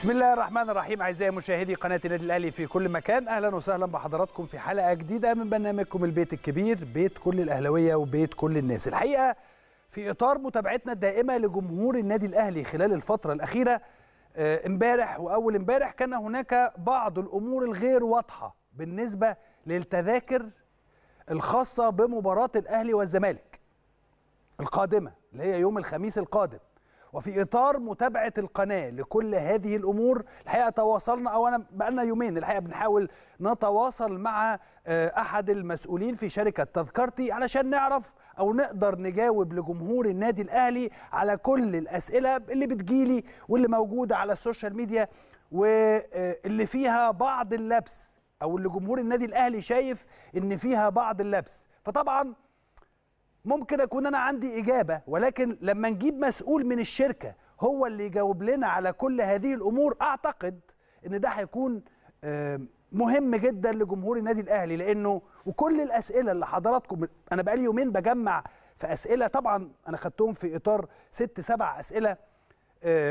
بسم الله الرحمن الرحيم اعزائي مشاهدي قناه النادي الاهلي في كل مكان اهلا وسهلا بحضراتكم في حلقه جديده من برنامجكم البيت الكبير بيت كل الاهلاويه وبيت كل الناس الحقيقه في اطار متابعتنا الدائمه لجمهور النادي الاهلي خلال الفتره الاخيره آه، امبارح واول امبارح كان هناك بعض الامور الغير واضحه بالنسبه للتذاكر الخاصه بمباراه الاهلي والزمالك القادمه اللي هي يوم الخميس القادم وفي اطار متابعه القناه لكل هذه الامور الحقيقه تواصلنا او انا بقالنا يومين الحقيقه بنحاول نتواصل مع آه، احد المسؤولين في شركه تذكرتي علشان نعرف او نقدر نجاوب لجمهور النادي الاهلي على كل الاسئله اللي بتجيلي واللي موجوده على السوشيال ميديا واللي فيها بعض اللبس او اللي جمهور النادي الاهلي شايف ان فيها بعض اللبس فطبعا ممكن اكون انا عندي اجابه ولكن لما نجيب مسؤول من الشركه هو اللي يجاوب لنا على كل هذه الامور اعتقد ان ده هيكون مهم جدا لجمهور النادي الاهلي لانه وكل الاسئله اللي حضراتكم انا بقالي يومين بجمع في اسئله طبعا انا خدتهم في اطار ست سبع اسئله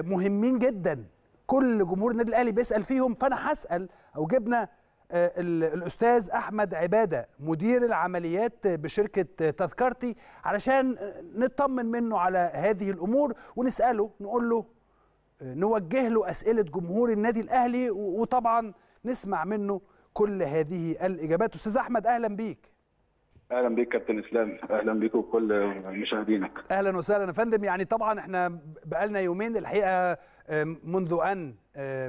مهمين جدا كل جمهور النادي الاهلي بيسال فيهم فانا هسال او جبنا آه، الاستاذ احمد عباده مدير العمليات بشركه تذكرتي علشان نطمن منه على هذه الامور ونساله نقول له آه، نوجه له اسئله جمهور النادي الاهلي وطبعا نسمع منه كل هذه الاجابات استاذ احمد اهلا بيك اهلا بيك كابتن اسلام اهلا بيك وكل مشاهدينك اهلا وسهلا يا فندم يعني طبعا احنا بقالنا يومين الحقيقه آه، منذ ان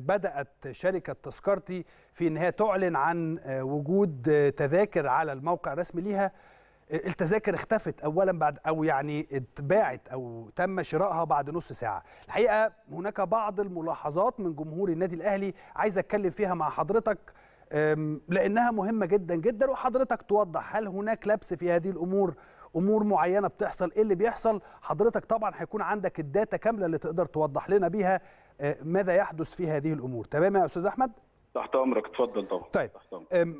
بدأت شركة تذكرتي في أنها تعلن عن آه، وجود آه، تذاكر على الموقع الرسمي ليها آه، التذاكر اختفت اولا بعد او يعني اتباعت او تم شرائها بعد نص ساعه الحقيقه هناك بعض الملاحظات من جمهور النادي الاهلي عايز اتكلم فيها مع حضرتك لانها مهمه جدا جدا وحضرتك توضح هل هناك لبس في هذه الامور امور معينه بتحصل ايه اللي بيحصل حضرتك طبعا هيكون عندك الداتا كامله اللي تقدر توضح لنا بيها آه، ماذا يحدث في هذه الامور تمام يا استاذ احمد تحت امرك اتفضل طبعا طيب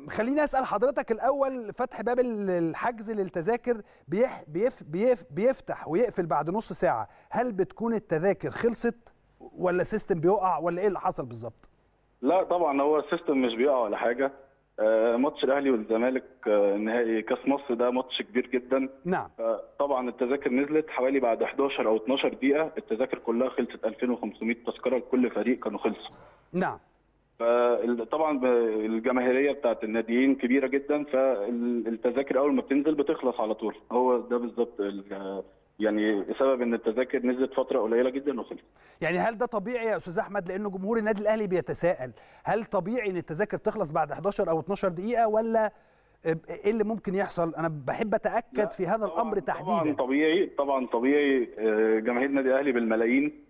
خليني اسال حضرتك الاول فتح باب الحجز للتذاكر بيح بيف بيف بيفتح ويقفل بعد نص ساعه هل بتكون التذاكر خلصت ولا سيستم بيقع ولا ايه اللي حصل بالظبط لا طبعا هو السيستم مش بيقع ولا حاجه آه، ماتش الاهلي والزمالك آه، نهائي كاس مصر ده ماتش كبير جدا نعم آه، طبعا التذاكر نزلت حوالي بعد 11 او 12 دقيقه التذاكر كلها خلصت 2500 تذكره لكل فريق كانوا خلصوا نعم طبعا الجماهيريه بتاعت الناديين كبيره جدا فالتذاكر اول ما بتنزل بتخلص على طول هو ده بالظبط يعني بسبب ان التذاكر نزلت فتره قليله جدا وخلصت. يعني هل ده طبيعي يا استاذ احمد لانه جمهور النادي الاهلي بيتساءل هل طبيعي ان التذاكر تخلص بعد 11 او 12 دقيقه ولا ايه اللي ممكن يحصل انا بحب اتاكد في هذا الامر تحديدا طبعا طبيعي طبعا طبيعي آه، جماهير النادي الاهلي بالملايين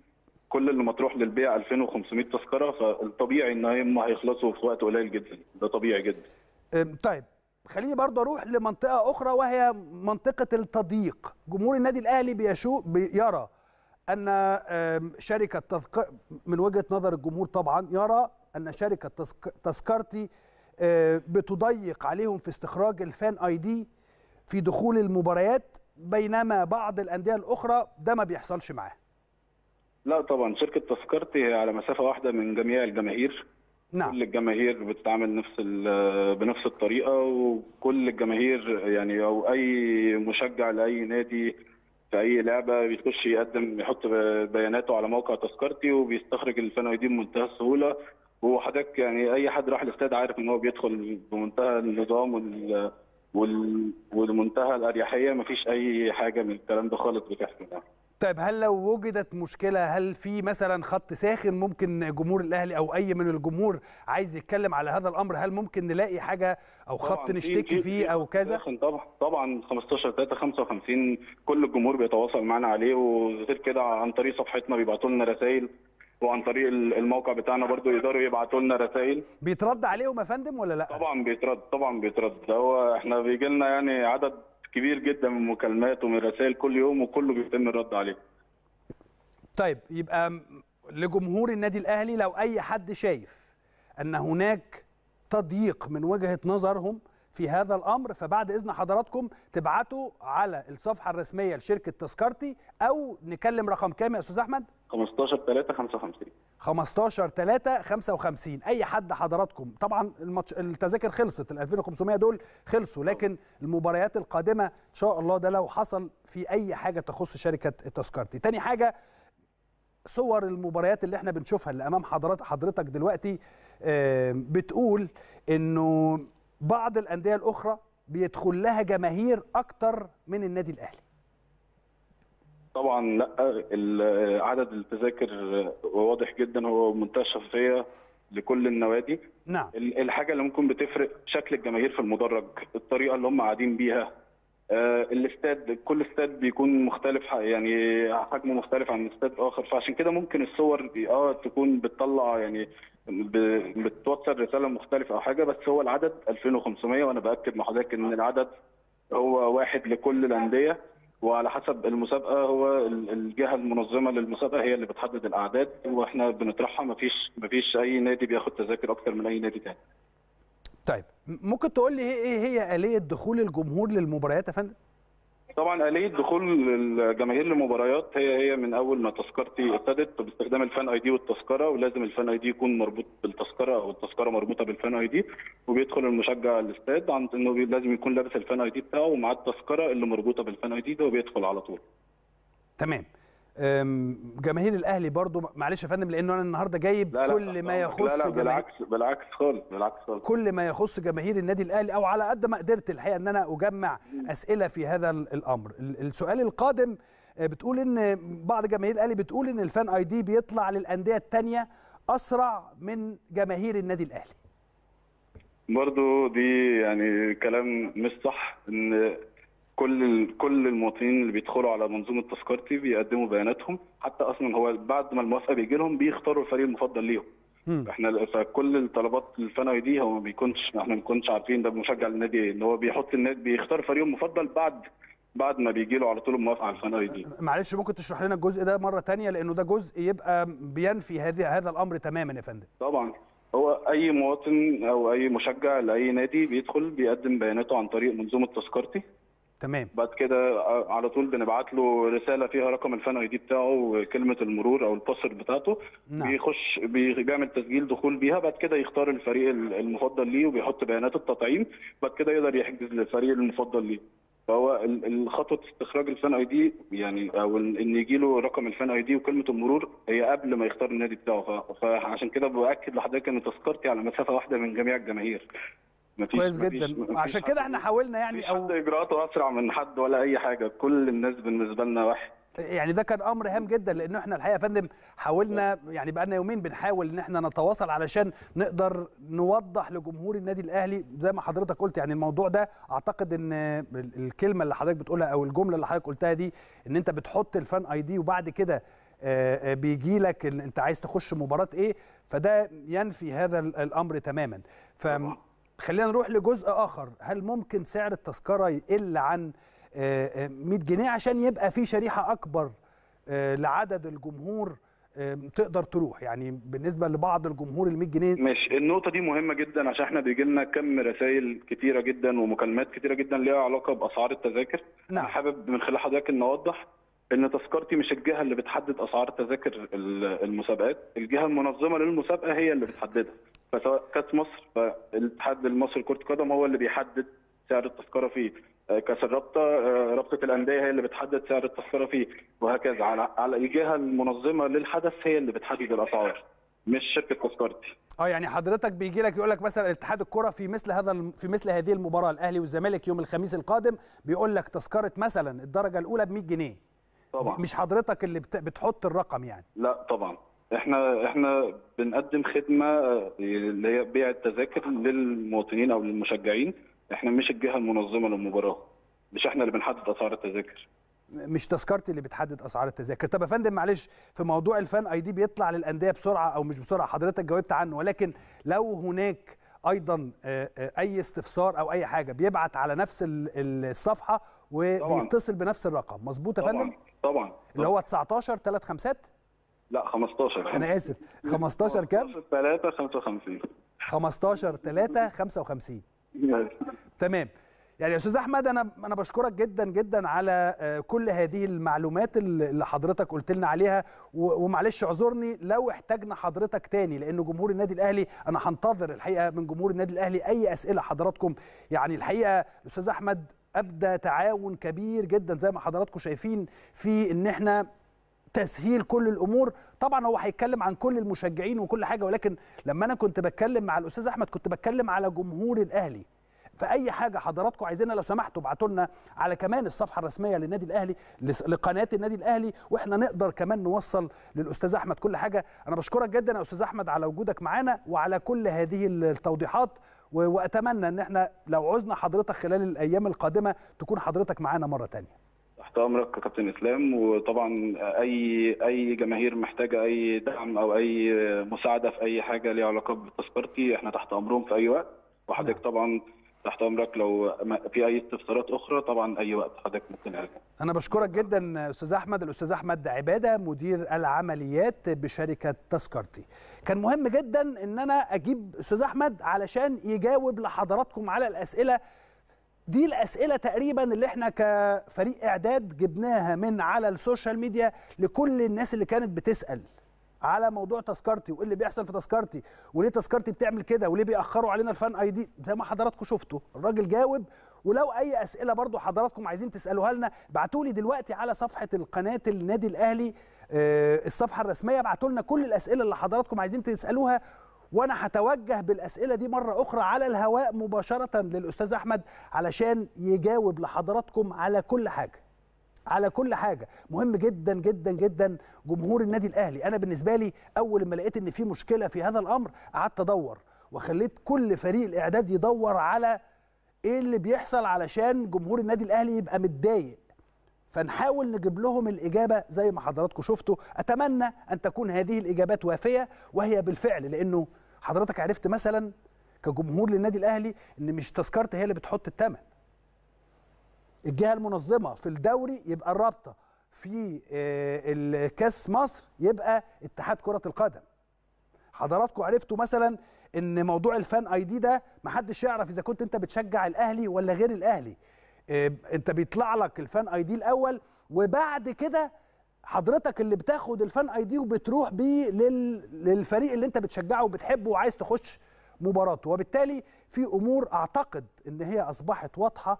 كل اللي مطروح للبيع 2500 تذكره فالطبيعي ان هم هيخلصوا في وقت قليل جدا ده طبيعي جدا طيب خليني برضه اروح لمنطقه اخرى وهي منطقه التضييق جمهور النادي الاهلي بيشو بيرى ان شركه تذك... من وجهه نظر الجمهور طبعا يرى ان شركه تذك... تذكرتي آه، بتضيق عليهم في استخراج الفان اي دي في دخول المباريات بينما بعض الانديه الاخرى ده ما بيحصلش معاه لا طبعا شركه تذكرتي على مسافه واحده من جميع الجماهير نعم. كل الجماهير بتتعامل نفس بنفس الطريقه وكل الجماهير يعني او اي مشجع لاي نادي في اي لعبه بيخش يقدم يحط بياناته على موقع تذكرتي وبيستخرج الفنوي دي بمنتهى السهوله وحضرتك يعني اي حد راح الاستاد عارف ان هو بيدخل بمنتهى النظام وال والمنتهى الاريحيه مفيش اي حاجه من الكلام ده خالص بتحصل يعني. طيب هل لو وجدت مشكله هل في مثلا خط ساخن ممكن جمهور الاهلي او اي من الجمهور عايز يتكلم على هذا الامر هل ممكن نلاقي حاجه او خط نشتكي فيه او كذا ساخن طبعا طبعا 15 3 55 كل الجمهور بيتواصل معانا عليه وغير كده عن طريق صفحتنا بيبعتوا لنا رسائل وعن طريق الموقع بتاعنا برضو يقدروا يبعتوا لنا رسائل بيترد عليهم يا فندم ولا لا طبعا بيترد طبعا بيترد هو احنا بيجي لنا يعني عدد كبير جدا من مكالمات ومن رسائل كل يوم وكله بيتم الرد عليه طيب يبقى لجمهور النادي الاهلي لو اي حد شايف ان هناك تضييق من وجهه نظرهم في هذا الامر فبعد اذن حضراتكم تبعتوا على الصفحه الرسميه لشركه تذكرتي او نكلم رقم كام يا استاذ احمد 15 3 55 15 3 55 اي حد حضراتكم طبعا الماتش التذاكر خلصت ال 2500 دول خلصوا لكن المباريات القادمه ان شاء الله ده لو حصل في اي حاجه تخص شركه التذكرتي تاني حاجه صور المباريات اللي احنا بنشوفها اللي امام حضرات حضرتك دلوقتي بتقول انه بعض الانديه الاخرى بيدخل لها جماهير اكتر من النادي الاهلي طبعا لا عدد التذاكر واضح جدا هو منتهى الشفافيه لكل النوادي نعم الحاجه اللي ممكن بتفرق شكل الجماهير في المدرج الطريقه اللي هم قاعدين بيها آه، الاستاد كل استاد بيكون مختلف يعني حجمه مختلف عن استاد اخر فعشان كده ممكن الصور دي اه تكون بتطلع يعني بتوصل رساله مختلفه او حاجه بس هو العدد 2500 وانا باكد مع حضرتك ان العدد هو واحد لكل الانديه وعلى حسب المسابقه هو الجهه المنظمه للمسابقه هي اللي بتحدد الاعداد واحنا بنطرحها مفيش مفيش اي نادي بياخد تذاكر اكتر من اي نادي تاني. طيب ممكن تقول لي إيه-, ايه هي اليه دخول الجمهور للمباريات يا فندم؟ طبعا آلية دخول الجماهير للمباريات هي هي من أول ما تذكرتي ابتدت باستخدام الفان اي دي والتذكرة ولازم الفان اي دي يكون مربوط بالتذكرة أو التذكرة مربوطة بالفان اي دي وبيدخل المشجع الاستاد عن إنه لازم يكون لابس الفان اي دي بتاعه ومعاه التذكرة اللي مربوطة بالفان اي دي ده وبيدخل على طول. تمام. جماهير الاهلي برضو معلش يا فندم لانه انا النهارده جايب لا لا كل ما يخص لا لا بالعكس بالعكس خالص بالعكس خالص كل ما يخص جماهير النادي الاهلي او على قد ما قدرت الحقيقه ان انا اجمع اسئله في هذا الامر السؤال القادم آه، بتقول ان بعض جماهير الاهلي بتقول ان الفان اي دي بيطلع للانديه الثانيه اسرع من جماهير النادي الاهلي برضو دي يعني كلام مش صح ان كل كل المواطنين اللي بيدخلوا على منظومه تذكرتي بيقدموا بياناتهم حتى اصلا هو بعد ما الموافقه بيجي لهم بيختاروا الفريق المفضل ليهم احنا فكل الطلبات الثانوي دي هو ما بيكونش احنا ما بنكونش عارفين ده مشجع للنادي ايه ان هو بيحط النادي بيختار فريقه المفضل بعد بعد ما بيجي له على طول الموافقه على الثانوي دي أه، معلش ممكن تشرح لنا الجزء ده مره ثانيه لانه ده جزء يبقى بينفي هذه هذا الامر تماما يا فندم طبعا هو اي مواطن او اي مشجع لاي نادي بيدخل بيقدم بياناته عن طريق منظومه تذكرتي تمام بعد كده على طول بنبعت له رساله فيها رقم الفان اي دي بتاعه وكلمه المرور او الباسورد بتاعته نعم. بيخش بيعمل تسجيل دخول بيها بعد كده يختار الفريق المفضل ليه وبيحط بيانات التطعيم بعد كده يقدر يحجز للفريق المفضل ليه فهو خطوه استخراج الفان اي دي يعني او ان يجي له رقم الفان اي دي وكلمه المرور هي قبل ما يختار النادي بتاعه فعشان كده باكد لحضرتك ان تذكرتي على مسافه واحده من جميع الجماهير كويس جدا عشان كده احنا حاولنا يعني او حد اجراءاته اسرع من حد ولا اي حاجه كل الناس بالنسبه لنا واحد يعني ده كان امر هام جدا لانه احنا الحقيقه يا فندم حاولنا يعني بقى لنا يومين بنحاول ان احنا نتواصل علشان نقدر نوضح لجمهور النادي الاهلي زي ما حضرتك قلت يعني الموضوع ده اعتقد ان الكلمه اللي حضرتك بتقولها او الجمله اللي حضرتك قلتها دي ان انت بتحط الفان اي دي وبعد كده آه، آه، بيجي لك انت عايز تخش مباراه ايه فده ينفي هذا الامر تماما ف خلينا نروح لجزء اخر هل ممكن سعر التذكره يقل عن 100 آه، آه، جنيه عشان يبقى في شريحه اكبر آه، لعدد الجمهور تقدر تروح يعني بالنسبه لبعض الجمهور ال 100 جنيه ماشي النقطه دي مهمه جدا عشان احنا بيجي لنا كم رسائل كتيره جدا ومكالمات كتيره جدا ليها علاقه باسعار التذاكر نعم. حابب من خلال حضرتك ان اوضح ان تذكرتي مش الجهه اللي بتحدد اسعار تذاكر المسابقات الجهه المنظمه للمسابقه هي اللي بتحددها فسواء كاس مصر فالاتحاد المصري لكره القدم هو اللي بيحدد سعر التذكره فيه آه، كاس الرابطه آه، رابطه الانديه هي اللي بتحدد سعر التذكره فيه وهكذا على على الجهه المنظمه للحدث هي اللي بتحدد الاسعار مش شركه تذكرتي اه يعني حضرتك بيجي لك يقول لك مثلا اتحاد الكره في مثل هذا في مثل هذه المباراه الاهلي والزمالك يوم الخميس القادم بيقول لك تذكره مثلا الدرجه الاولى ب 100 جنيه طبعا مش حضرتك اللي بتحط الرقم يعني لا طبعا احنا احنا بنقدم خدمه آه، اللي هي بيع التذاكر للمواطنين او للمشجعين احنا مش الجهه المنظمه للمباراه مش احنا اللي بنحدد اسعار التذاكر مش تذكرتي اللي بتحدد اسعار التذاكر طب يا فندم معلش في موضوع الفان اي دي بيطلع للانديه بسرعه او مش بسرعه حضرتك جاوبت عنه ولكن لو هناك ايضا آه، آه، اي استفسار او اي حاجه بيبعت على نفس الصفحه وبيتصل بنفس الرقم مظبوط يا فندم طبعا طبعا اللي هو 19 3 خمسات لا 15 انا اسف 15 كام 3 55 15 3 55 تمام يعني يا استاذ احمد انا انا بشكرك جدا جدا على آه، كل هذه المعلومات اللي حضرتك قلت لنا عليها ومعلش اعذرني لو احتاجنا حضرتك تاني لان جمهور النادي الاهلي انا هنتظر الحقيقه من جمهور النادي الاهلي اي اسئله حضراتكم يعني الحقيقه استاذ احمد ابدى تعاون كبير جدا زي ما حضراتكم شايفين في ان احنا تسهيل كل الامور طبعا هو هيتكلم عن كل المشجعين وكل حاجه ولكن لما انا كنت بتكلم مع الاستاذ احمد كنت بتكلم على جمهور الاهلي فاي حاجه حضراتكم عايزينها لو سمحتوا ابعتوا لنا على كمان الصفحه الرسميه للنادي الاهلي لقناه النادي الاهلي واحنا نقدر كمان نوصل للاستاذ احمد كل حاجه انا بشكرك جدا يا استاذ احمد على وجودك معانا وعلى كل هذه التوضيحات واتمنى ان احنا لو عزنا حضرتك خلال الايام القادمه تكون حضرتك معانا مره ثانيه تحت امرك كابتن اسلام وطبعا اي اي جماهير محتاجه اي دعم او اي مساعده في اي حاجه ليها علاقه بتذكرتي احنا تحت امرهم في اي وقت وحضرتك نعم. طبعا تحت امرك لو في اي استفسارات اخرى طبعا اي وقت حضرتك ممكن أجل. يعني. انا بشكرك جدا استاذ احمد الاستاذ احمد عباده مدير العمليات بشركه تذكرتي كان مهم جدا ان انا اجيب استاذ احمد علشان يجاوب لحضراتكم على الاسئله دي الاسئله تقريبا اللي احنا كفريق اعداد جبناها من على السوشيال ميديا لكل الناس اللي كانت بتسال على موضوع تذكرتي وايه اللي بيحصل في تذكرتي وليه تذكرتي بتعمل كده وليه بيأخروا علينا الفان اي دي زي ما حضراتكم شفتوا الراجل جاوب ولو اي اسئله برضو حضراتكم عايزين تسالوها لنا ابعتوا لي دلوقتي على صفحه القناه النادي الاهلي آه، الصفحه الرسميه ابعتوا لنا كل الاسئله اللي حضراتكم عايزين تسالوها وانا هتوجه بالاسئله دي مره اخرى على الهواء مباشره للاستاذ احمد علشان يجاوب لحضراتكم على كل حاجه على كل حاجه مهم جدا جدا جدا جمهور النادي الاهلي انا بالنسبه لي اول ما لقيت ان في مشكله في هذا الامر قعدت ادور وخليت كل فريق الاعداد يدور على ايه اللي بيحصل علشان جمهور النادي الاهلي يبقى متضايق فنحاول نجيب لهم الإجابة زي ما حضراتكم شفتوا أتمنى أن تكون هذه الإجابات وافية وهي بالفعل لأنه حضرتك عرفت مثلا كجمهور للنادي الاهلي ان مش تذكرتي هي اللي بتحط الثمن الجهه المنظمه في الدوري يبقى الرابطه في آه، الكاس مصر يبقى اتحاد كره القدم حضراتكم عرفتوا مثلا ان موضوع الفان اي دي ده محدش يعرف اذا كنت انت بتشجع الاهلي ولا غير الاهلي آه، انت بيطلع لك الفان اي دي الاول وبعد كده حضرتك اللي بتاخد الفان اي دي وبتروح بيه لل... للفريق اللي انت بتشجعه وبتحبه وعايز تخش مباراته وبالتالي في امور اعتقد ان هي اصبحت واضحه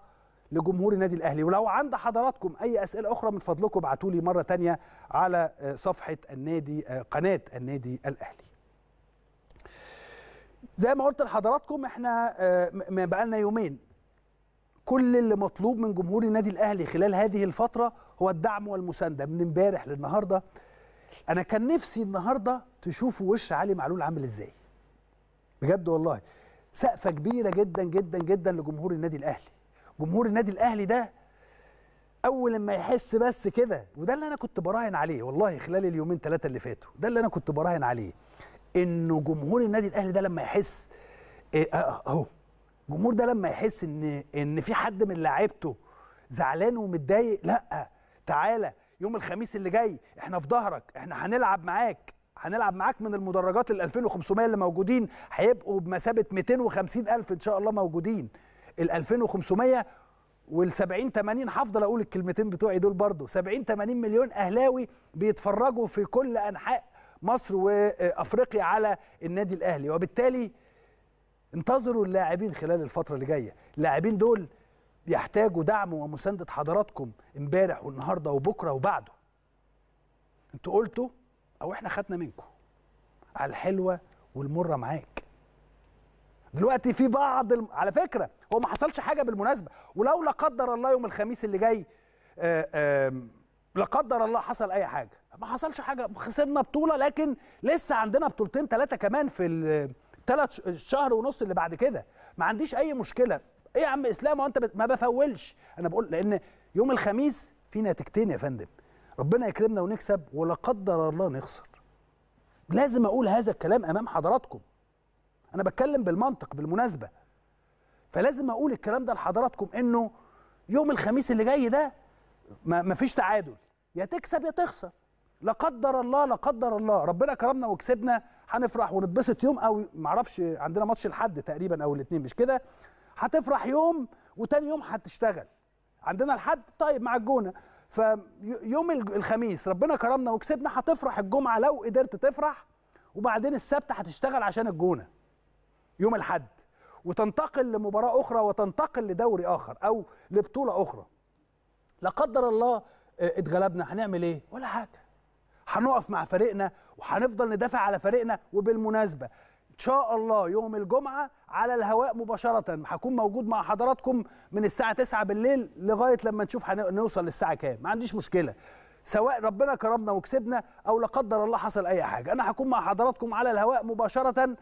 لجمهور النادي الاهلي ولو عند حضراتكم اي اسئله اخرى من فضلكم ابعتوا لي مره تانية على آه، صفحه النادي آه، قناه النادي الاهلي زي ما قلت لحضراتكم احنا آه، بقالنا يومين كل اللي مطلوب من جمهور النادي الاهلي خلال هذه الفتره هو الدعم والمسانده من امبارح للنهارده انا كان نفسي النهارده تشوفوا وش علي معلول عامل ازاي بجد والله سقفه كبيره جدا جدا جدا لجمهور النادي الاهلي جمهور النادي الاهلي ده اول ما يحس بس كده وده اللي انا كنت براهن عليه والله خلال اليومين ثلاثه اللي فاتوا ده اللي انا كنت براهن عليه انه جمهور النادي الاهلي ده لما يحس آه، آه، آه، اهو الجمهور ده لما يحس ان ان في حد من لعيبته زعلان ومتضايق لا تعالى يوم الخميس اللي جاي احنا في ظهرك احنا هنلعب معاك هنلعب معاك من المدرجات ال 2500 اللي موجودين هيبقوا بمثابه 250 الف ان شاء الله موجودين ال 2500 وال 70 80 هفضل اقول الكلمتين بتوعي دول برضو 70 80 مليون اهلاوي بيتفرجوا في كل انحاء مصر وافريقيا على النادي الاهلي وبالتالي انتظروا اللاعبين خلال الفتره اللي جايه اللاعبين دول يحتاجوا دعم ومسانده حضراتكم امبارح والنهارده وبكره وبعده انتوا قلتوا او احنا خدنا منكم على الحلوه والمره معاك دلوقتي في بعض الم... على فكره هو ما حصلش حاجه بالمناسبه ولو لا قدر الله يوم الخميس اللي جاي آه، لا قدر الله حصل اي حاجه ما حصلش حاجه خسرنا بطوله لكن لسه عندنا بطولتين ثلاثه كمان في الثلاث شهر ونص اللي بعد كده ما عنديش اي مشكله ايه يا عم اسلام وانت ما بفولش انا بقول لان يوم الخميس في نتيجتين يا فندم ربنا يكرمنا ونكسب ولا قدر الله نخسر لازم اقول هذا الكلام امام حضراتكم انا بتكلم بالمنطق بالمناسبه فلازم اقول الكلام ده لحضراتكم انه يوم الخميس اللي جاي ده ما فيش تعادل يا تكسب يا تخسر لا قدر الله لا قدر الله ربنا كرمنا وكسبنا هنفرح ونتبسط يوم او معرفش عندنا ماتش الحد تقريبا او الاثنين مش كده هتفرح يوم وتاني يوم هتشتغل عندنا الحد طيب مع الجونه فيوم الخميس ربنا كرمنا وكسبنا هتفرح الجمعه لو قدرت تفرح وبعدين السبت هتشتغل عشان الجونه يوم الحد وتنتقل لمباراه اخرى وتنتقل لدوري اخر او لبطوله اخرى لا قدر الله آه، اتغلبنا هنعمل ايه ولا حاجه هنقف مع فريقنا وهنفضل ندافع على فريقنا وبالمناسبه ان شاء الله يوم الجمعه على الهواء مباشره هكون موجود مع حضراتكم من الساعه 9 بالليل لغايه لما نشوف هنوصل للساعه كام ما عنديش مشكله سواء ربنا كرمنا وكسبنا او لا قدر الله حصل اي حاجه انا هكون مع حضراتكم على الهواء مباشره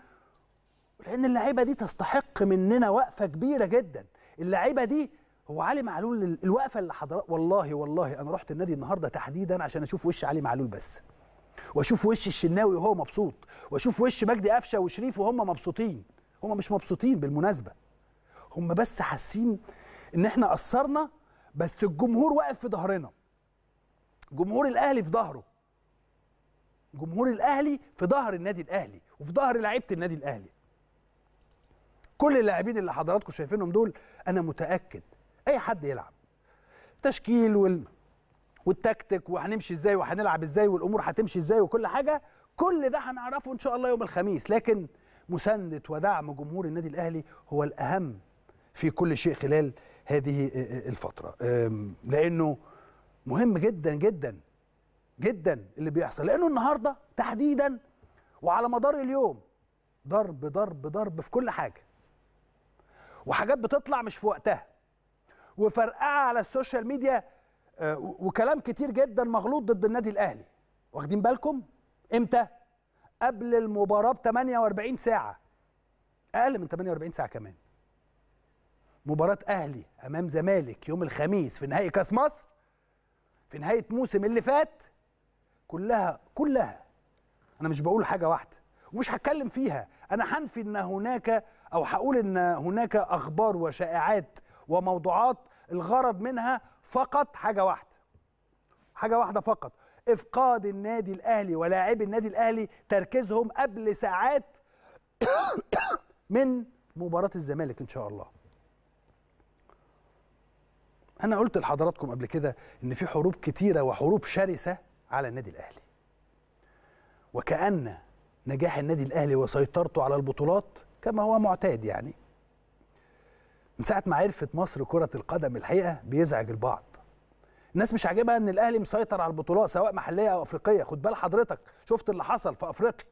لان اللعيبه دي تستحق مننا وقفه كبيره جدا اللعيبه دي هو علي معلول الوقفه اللي حضرات والله والله انا رحت النادي النهارده تحديدا عشان اشوف وش علي معلول بس واشوف وش الشناوي وهو مبسوط واشوف وش مجدي قفشه وشريف وهم مبسوطين هم مش مبسوطين بالمناسبه هم بس حاسين ان احنا قصرنا بس الجمهور واقف في ظهرنا جمهور الاهلي في ظهره جمهور الاهلي في ظهر النادي الاهلي وفي ظهر لعيبه النادي الاهلي كل اللاعبين اللي حضراتكم شايفينهم دول انا متاكد اي حد يلعب تشكيل وال... والتكتيك وهنمشي ازاي وهنلعب ازاي والامور هتمشي ازاي وكل حاجه كل ده هنعرفه ان شاء الله يوم الخميس لكن مسانده ودعم جمهور النادي الاهلي هو الاهم في كل شيء خلال هذه آه، آه، الفتره لانه مهم جدا جدا جدا اللي بيحصل لانه النهارده تحديدا وعلى مدار اليوم ضرب ضرب ضرب في كل حاجه وحاجات بتطلع مش في وقتها وفرقعه على السوشيال ميديا آه، وكلام كتير جدا مغلوط ضد النادي الاهلي واخدين بالكم امتى قبل المباراه ب 48 ساعه اقل من 48 ساعه كمان مباراه اهلي امام زمالك يوم الخميس في نهائي كاس مصر في نهايه موسم اللي فات كلها كلها انا مش بقول حاجه واحده ومش هتكلم فيها انا هنفي ان هناك او هقول ان هناك اخبار وشائعات وموضوعات الغرض منها فقط حاجه واحده حاجه واحده فقط افقاد النادي الاهلي ولاعبي النادي الاهلي تركيزهم قبل ساعات من مباراه الزمالك ان شاء الله انا قلت لحضراتكم قبل كده ان في حروب كتيره وحروب شرسه على النادي الاهلي وكأن نجاح النادي الأهلي وسيطرته على البطولات كما هو معتاد يعني من ساعة ما عرفت مصر كرة القدم الحقيقة بيزعج البعض الناس مش عاجبها ان الاهلي مسيطر على البطولات سواء محليه او افريقيه خد بال حضرتك شفت اللي حصل في افريقيا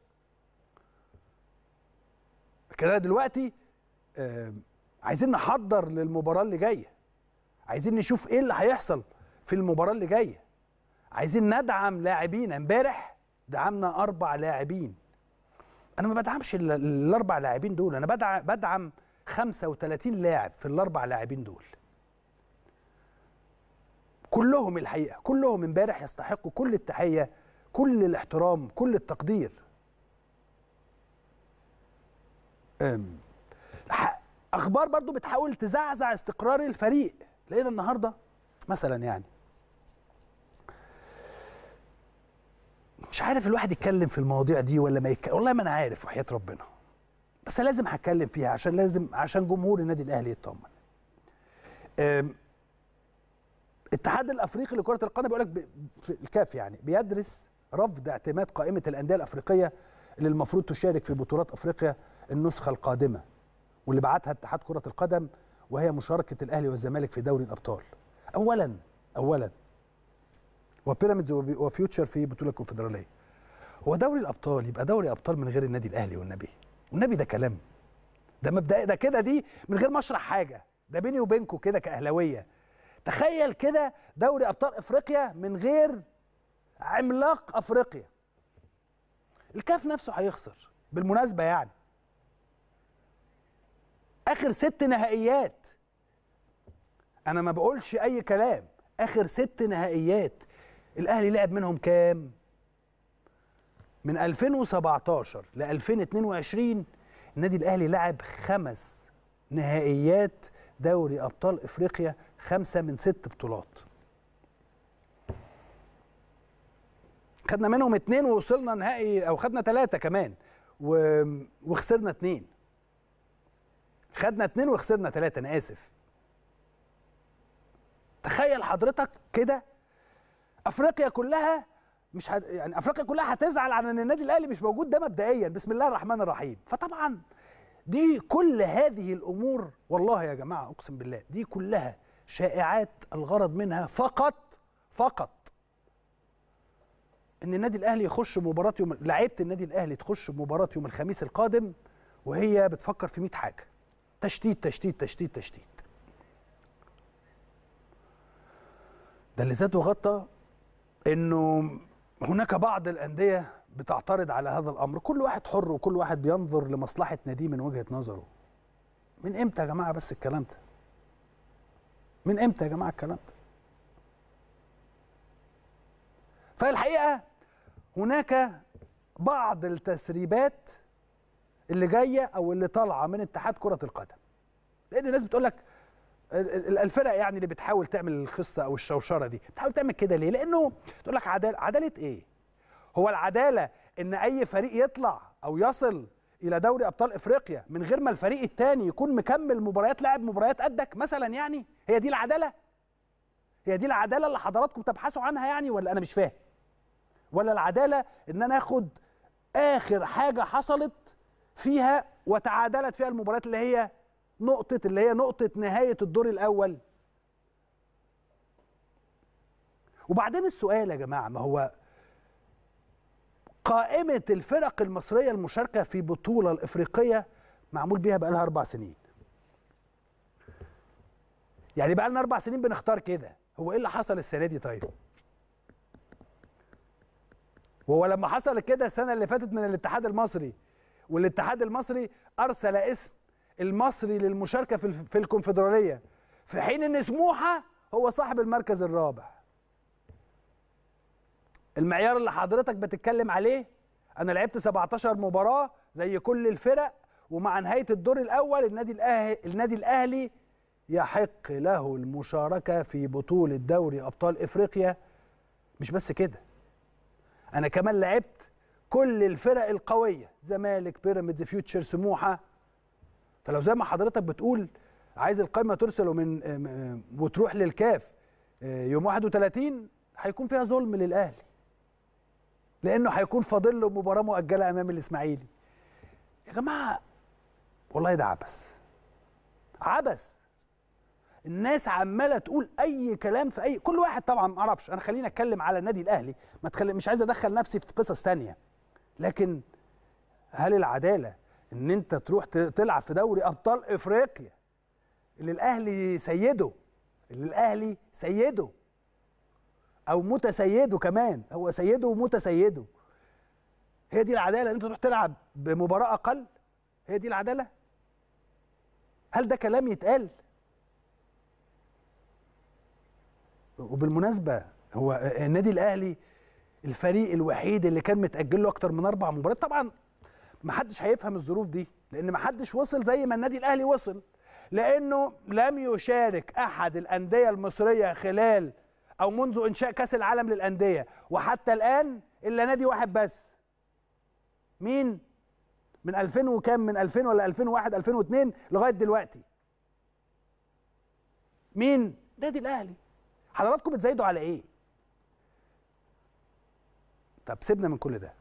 كده دلوقتي عايزين نحضر للمباراه اللي جايه عايزين نشوف ايه اللي هيحصل في المباراه اللي جايه عايزين ندعم لاعبين امبارح دعمنا اربع لاعبين انا ما بدعمش الاربع لاعبين دول انا بدعم 35 لاعب في الاربع لاعبين دول كلهم الحقيقه كلهم امبارح يستحقوا كل التحيه كل الاحترام كل التقدير اخبار برضو بتحاول تزعزع استقرار الفريق لقينا النهارده مثلا يعني مش عارف الواحد يتكلم في المواضيع دي ولا ما يتكلم والله ما انا عارف وحياه ربنا بس لازم هتكلم فيها عشان لازم عشان جمهور النادي الاهلي يطمن الاتحاد الافريقي لكره القدم بيقول لك في الكاف يعني بيدرس رفض اعتماد قائمه الانديه الافريقيه اللي المفروض تشارك في بطولات افريقيا النسخه القادمه واللي بعتها اتحاد كره القدم وهي مشاركه الاهلي والزمالك في دوري الابطال اولا اولا وبيراميدز وفيوتشر في بطوله الكونفدراليه هو دوري الابطال يبقى دوري ابطال من غير النادي الاهلي والنبي والنبي ده كلام ده مبدا ده كده دي من غير ما اشرح حاجه ده بيني وبينكم كده كاهلاويه تخيل كده دوري ابطال افريقيا من غير عملاق افريقيا الكاف نفسه هيخسر بالمناسبه يعني اخر ست نهائيات انا ما بقولش اي كلام اخر ست نهائيات الاهلي لعب منهم كام من 2017 ل 2022 النادي الاهلي لعب خمس نهائيات دوري ابطال افريقيا خمسه من ست بطولات خدنا منهم اتنين ووصلنا نهائي او خدنا ثلاثه كمان و... وخسرنا اتنين خدنا اتنين وخسرنا ثلاثه انا اسف تخيل حضرتك كده افريقيا كلها مش هد... يعني افريقيا كلها هتزعل على ان النادي الاهلي مش موجود ده مبدئيا بسم الله الرحمن الرحيم فطبعا دي كل هذه الامور والله يا جماعه اقسم بالله دي كلها شائعات الغرض منها فقط فقط ان النادي الاهلي يخش مباراه يوم لعيبه النادي الاهلي تخش مباراه يوم الخميس القادم وهي بتفكر في 100 حاجه تشتيت تشتيت تشتيت تشتيت ده اللي ذاته غطى انه هناك بعض الانديه بتعترض على هذا الامر كل واحد حر وكل واحد بينظر لمصلحه ناديه من وجهه نظره من امتى يا جماعه بس الكلام ده من امتى يا جماعه الكلام ده فالحقيقه هناك بعض التسريبات اللي جايه او اللي طالعه من اتحاد كره القدم لان الناس بتقول لك الفرق يعني اللي بتحاول تعمل الخصه او الشوشره دي بتحاول تعمل كده ليه لانه تقول لك عداله عداله ايه هو العداله ان اي فريق يطلع او يصل الى دوري ابطال افريقيا من غير ما الفريق الثاني يكون مكمل مباريات لاعب مباريات قدك مثلا يعني هي دي العداله هي دي العداله اللي حضراتكم تبحثوا عنها يعني ولا انا مش فاهم ولا العداله ان انا اخد اخر حاجه حصلت فيها وتعادلت فيها المباريات اللي هي نقطه اللي هي نقطه نهايه الدور الاول وبعدين السؤال يا جماعه ما هو قائمة الفرق المصرية المشاركة في بطولة الإفريقية معمول بيها بقالها أربع سنين يعني بقالنا أربع سنين بنختار كده هو إيه اللي حصل السنة دي طيب وهو لما حصل كده السنة اللي فاتت من الاتحاد المصري والاتحاد المصري أرسل اسم المصري للمشاركة في الكونفدرالية في حين إن سموحة هو صاحب المركز الرابع المعيار اللي حضرتك بتتكلم عليه انا لعبت 17 مباراه زي كل الفرق ومع نهايه الدور الاول النادي الاهلي النادي الاهلي يحق له المشاركه في بطوله دوري ابطال افريقيا مش بس كده انا كمان لعبت كل الفرق القويه زمالك بيراميدز فيوتشر سموحه فلو زي ما حضرتك بتقول عايز القائمه ترسل من آه، آه، وتروح للكاف آه، يوم 31 هيكون فيها ظلم للاهلي لانه هيكون فاضل له مباراه مؤجله امام الاسماعيلي يا جماعه والله ده عبث عبث الناس عماله تقول اي كلام في اي كل واحد طبعا ما اعرفش انا خليني اتكلم على النادي الاهلي ما تخلي مش عايز ادخل نفسي في قصص ثانيه لكن هل العداله ان انت تروح تلعب في دوري ابطال افريقيا اللي الاهلي سيده اللي الاهلي سيده او متسيده كمان هو سيده ومتسيده هي دي العداله ان انت تروح تلعب بمباراه اقل هي دي العداله هل ده كلام يتقال وبالمناسبه هو النادي الاهلي الفريق الوحيد اللي كان متاجل له اكتر من اربع مباريات طبعا محدش هيفهم الظروف دي لان محدش وصل زي ما النادي الاهلي وصل لانه لم يشارك احد الانديه المصريه خلال او منذ انشاء كاس العالم للانديه وحتى الان الا نادي واحد بس مين من 2000 وكام من 2000 ولا 2001 2002 لغايه دلوقتي مين نادي الاهلي حضراتكم بتزايدوا على ايه طب سيبنا من كل ده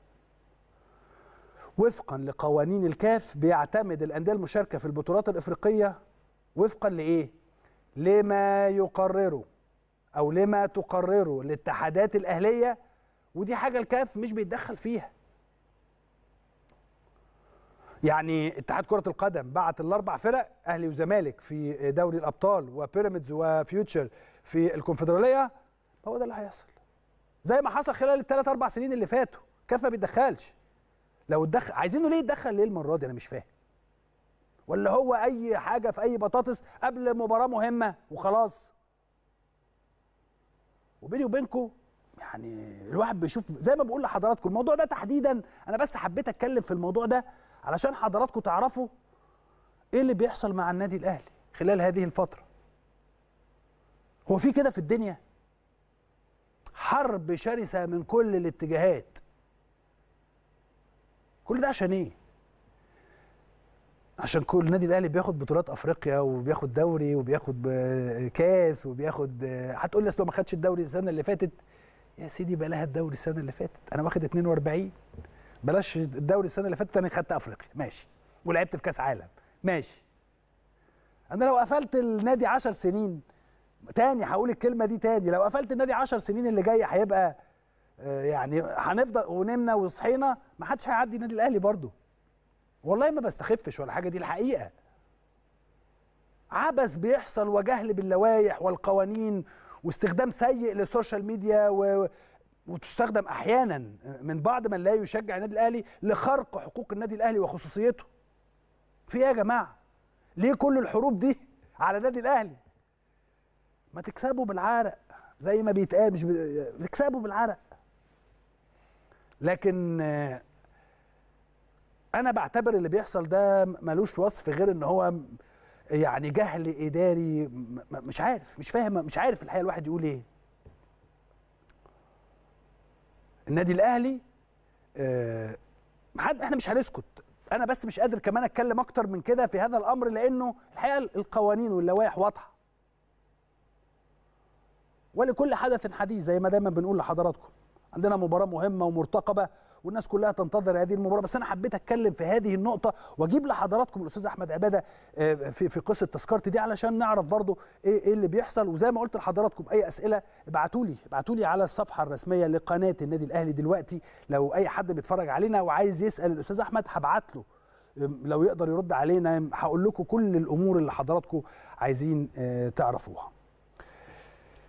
وفقا لقوانين الكاف بيعتمد الانديه المشاركه في البطولات الافريقيه وفقا لايه لما يقرره او لما تقرره الاتحادات الاهليه ودي حاجه الكاف مش بيتدخل فيها يعني اتحاد كره القدم بعت الاربع فرق اهلي وزمالك في دوري الابطال وبيراميدز وفيوتشر في الكونفدراليه هو ده اللي هيحصل زي ما حصل خلال الثلاث اربع سنين اللي فاتوا كاف ما بيتدخلش لو اتدخل عايزينه ليه يتدخل ليه المره دي انا مش فاهم ولا هو اي حاجه في اي بطاطس قبل مباراه مهمه وخلاص وبيني وبينكم يعني الواحد بيشوف زي ما بقول لحضراتكم الموضوع ده تحديدا انا بس حبيت اتكلم في الموضوع ده علشان حضراتكم تعرفوا ايه اللي بيحصل مع النادي الاهلي خلال هذه الفتره هو في كده في الدنيا حرب شرسه من كل الاتجاهات كل ده عشان ايه عشان كل النادي الاهلي بياخد بطولات افريقيا وبياخد دوري وبياخد آه، كاس وبياخد آه، هتقول لي اصل ما خدش الدوري السنه اللي فاتت يا سيدي بلاها الدوري السنه اللي فاتت انا واخد 42 بلاش الدوري السنه اللي فاتت انا خدت افريقيا ماشي ولعبت في كاس عالم ماشي انا لو قفلت النادي 10 سنين تاني هقول الكلمه دي تاني لو قفلت النادي 10 سنين اللي جايه هيبقى آه، يعني هنفضل ونمنا وصحينا ما حدش هيعدي النادي الاهلي برضه والله ما بستخفش ولا حاجه دي الحقيقه عبث بيحصل وجهل باللوائح والقوانين واستخدام سيء للسوشيال ميديا و... وتستخدم احيانا من بعض من لا يشجع النادي الاهلي لخرق حقوق النادي الاهلي وخصوصيته في ايه يا جماعه ليه كل الحروب دي على النادي الاهلي ما تكسبوا بالعرق زي ما بيتقال مش تكسبوا بالعرق لكن انا بعتبر اللي بيحصل ده ملوش وصف غير ان هو يعني جهل اداري مش عارف مش فاهم مش عارف الحقيقه الواحد يقول ايه النادي الاهلي آه احنا مش هنسكت انا بس مش قادر كمان اتكلم اكتر من كده في هذا الامر لانه الحقيقه القوانين واللوائح واضحه ولكل حدث حديث زي ما دايما بنقول لحضراتكم عندنا مباراه مهمه ومرتقبه والناس كلها تنتظر هذه المباراه بس انا حبيت اتكلم في هذه النقطه واجيب لحضراتكم الاستاذ احمد عباده آه، في في قصه تذكرتي دي علشان نعرف برضو ايه, إيه اللي بيحصل وزي ما قلت لحضراتكم اي اسئله ابعتوا لي ابعتوا لي على الصفحه الرسميه لقناه النادي الاهلي دلوقتي لو اي حد بيتفرج علينا وعايز يسال الاستاذ احمد هبعت له لو يقدر يرد علينا هقول لكم كل الامور اللي حضراتكم عايزين آه، تعرفوها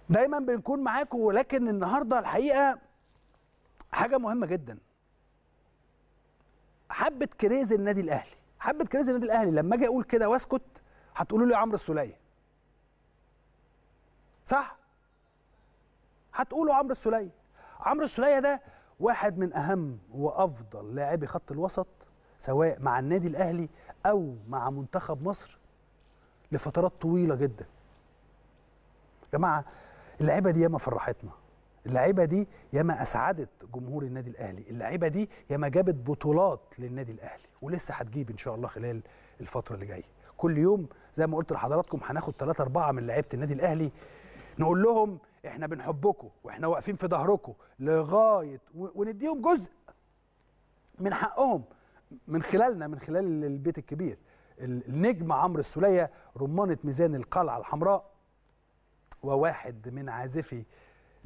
دايما بنكون معاكم ولكن النهارده الحقيقه حاجه مهمه جدا حبه كريز النادي الاهلي حبه كريز النادي الاهلي لما اجي اقول كده واسكت هتقولوا لي عمرو السوليه صح هتقولوا عمرو السوليه عمرو السوليه ده واحد من اهم وافضل لاعبي خط الوسط سواء مع النادي الاهلي او مع منتخب مصر لفترات طويله جدا يا جماعه اللعيبه دي ياما فرحتنا اللعيبه دي ياما اسعدت جمهور النادي الاهلي اللعيبه دي ياما جابت بطولات للنادي الاهلي ولسه هتجيب ان شاء الله خلال الفتره اللي جايه كل يوم زي ما قلت لحضراتكم هناخد 3 4 من لعيبه النادي الاهلي نقول لهم احنا بنحبكم واحنا واقفين في ظهركم لغايه ونديهم جزء من حقهم من خلالنا من خلال البيت الكبير النجم عمرو السوليه رمانه ميزان القلعه الحمراء وواحد من عازفي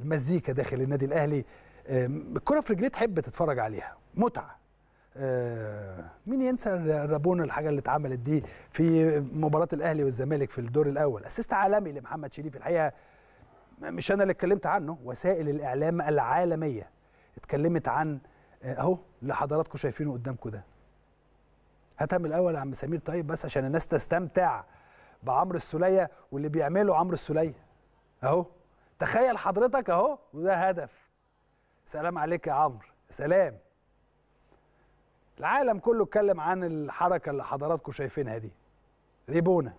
المزيكا داخل النادي الاهلي الكره في رجليه تحب تتفرج عليها متعه آه، مين ينسى الرابون الحاجه اللي اتعملت دي في مباراه الاهلي والزمالك في الدور الاول اسيست عالمي لمحمد شريف الحقيقه مش انا اللي اتكلمت عنه وسائل الاعلام العالميه اتكلمت عن آه، اهو اللي حضراتكم شايفينه قدامكم ده هتم الاول عم سمير طيب بس عشان الناس تستمتع بعمر السليه واللي بيعمله عمرو السليه اهو تخيل حضرتك اهو وده هدف سلام عليك يا عمرو سلام العالم كله اتكلم عن الحركه اللي حضراتكم شايفينها دي ريبونا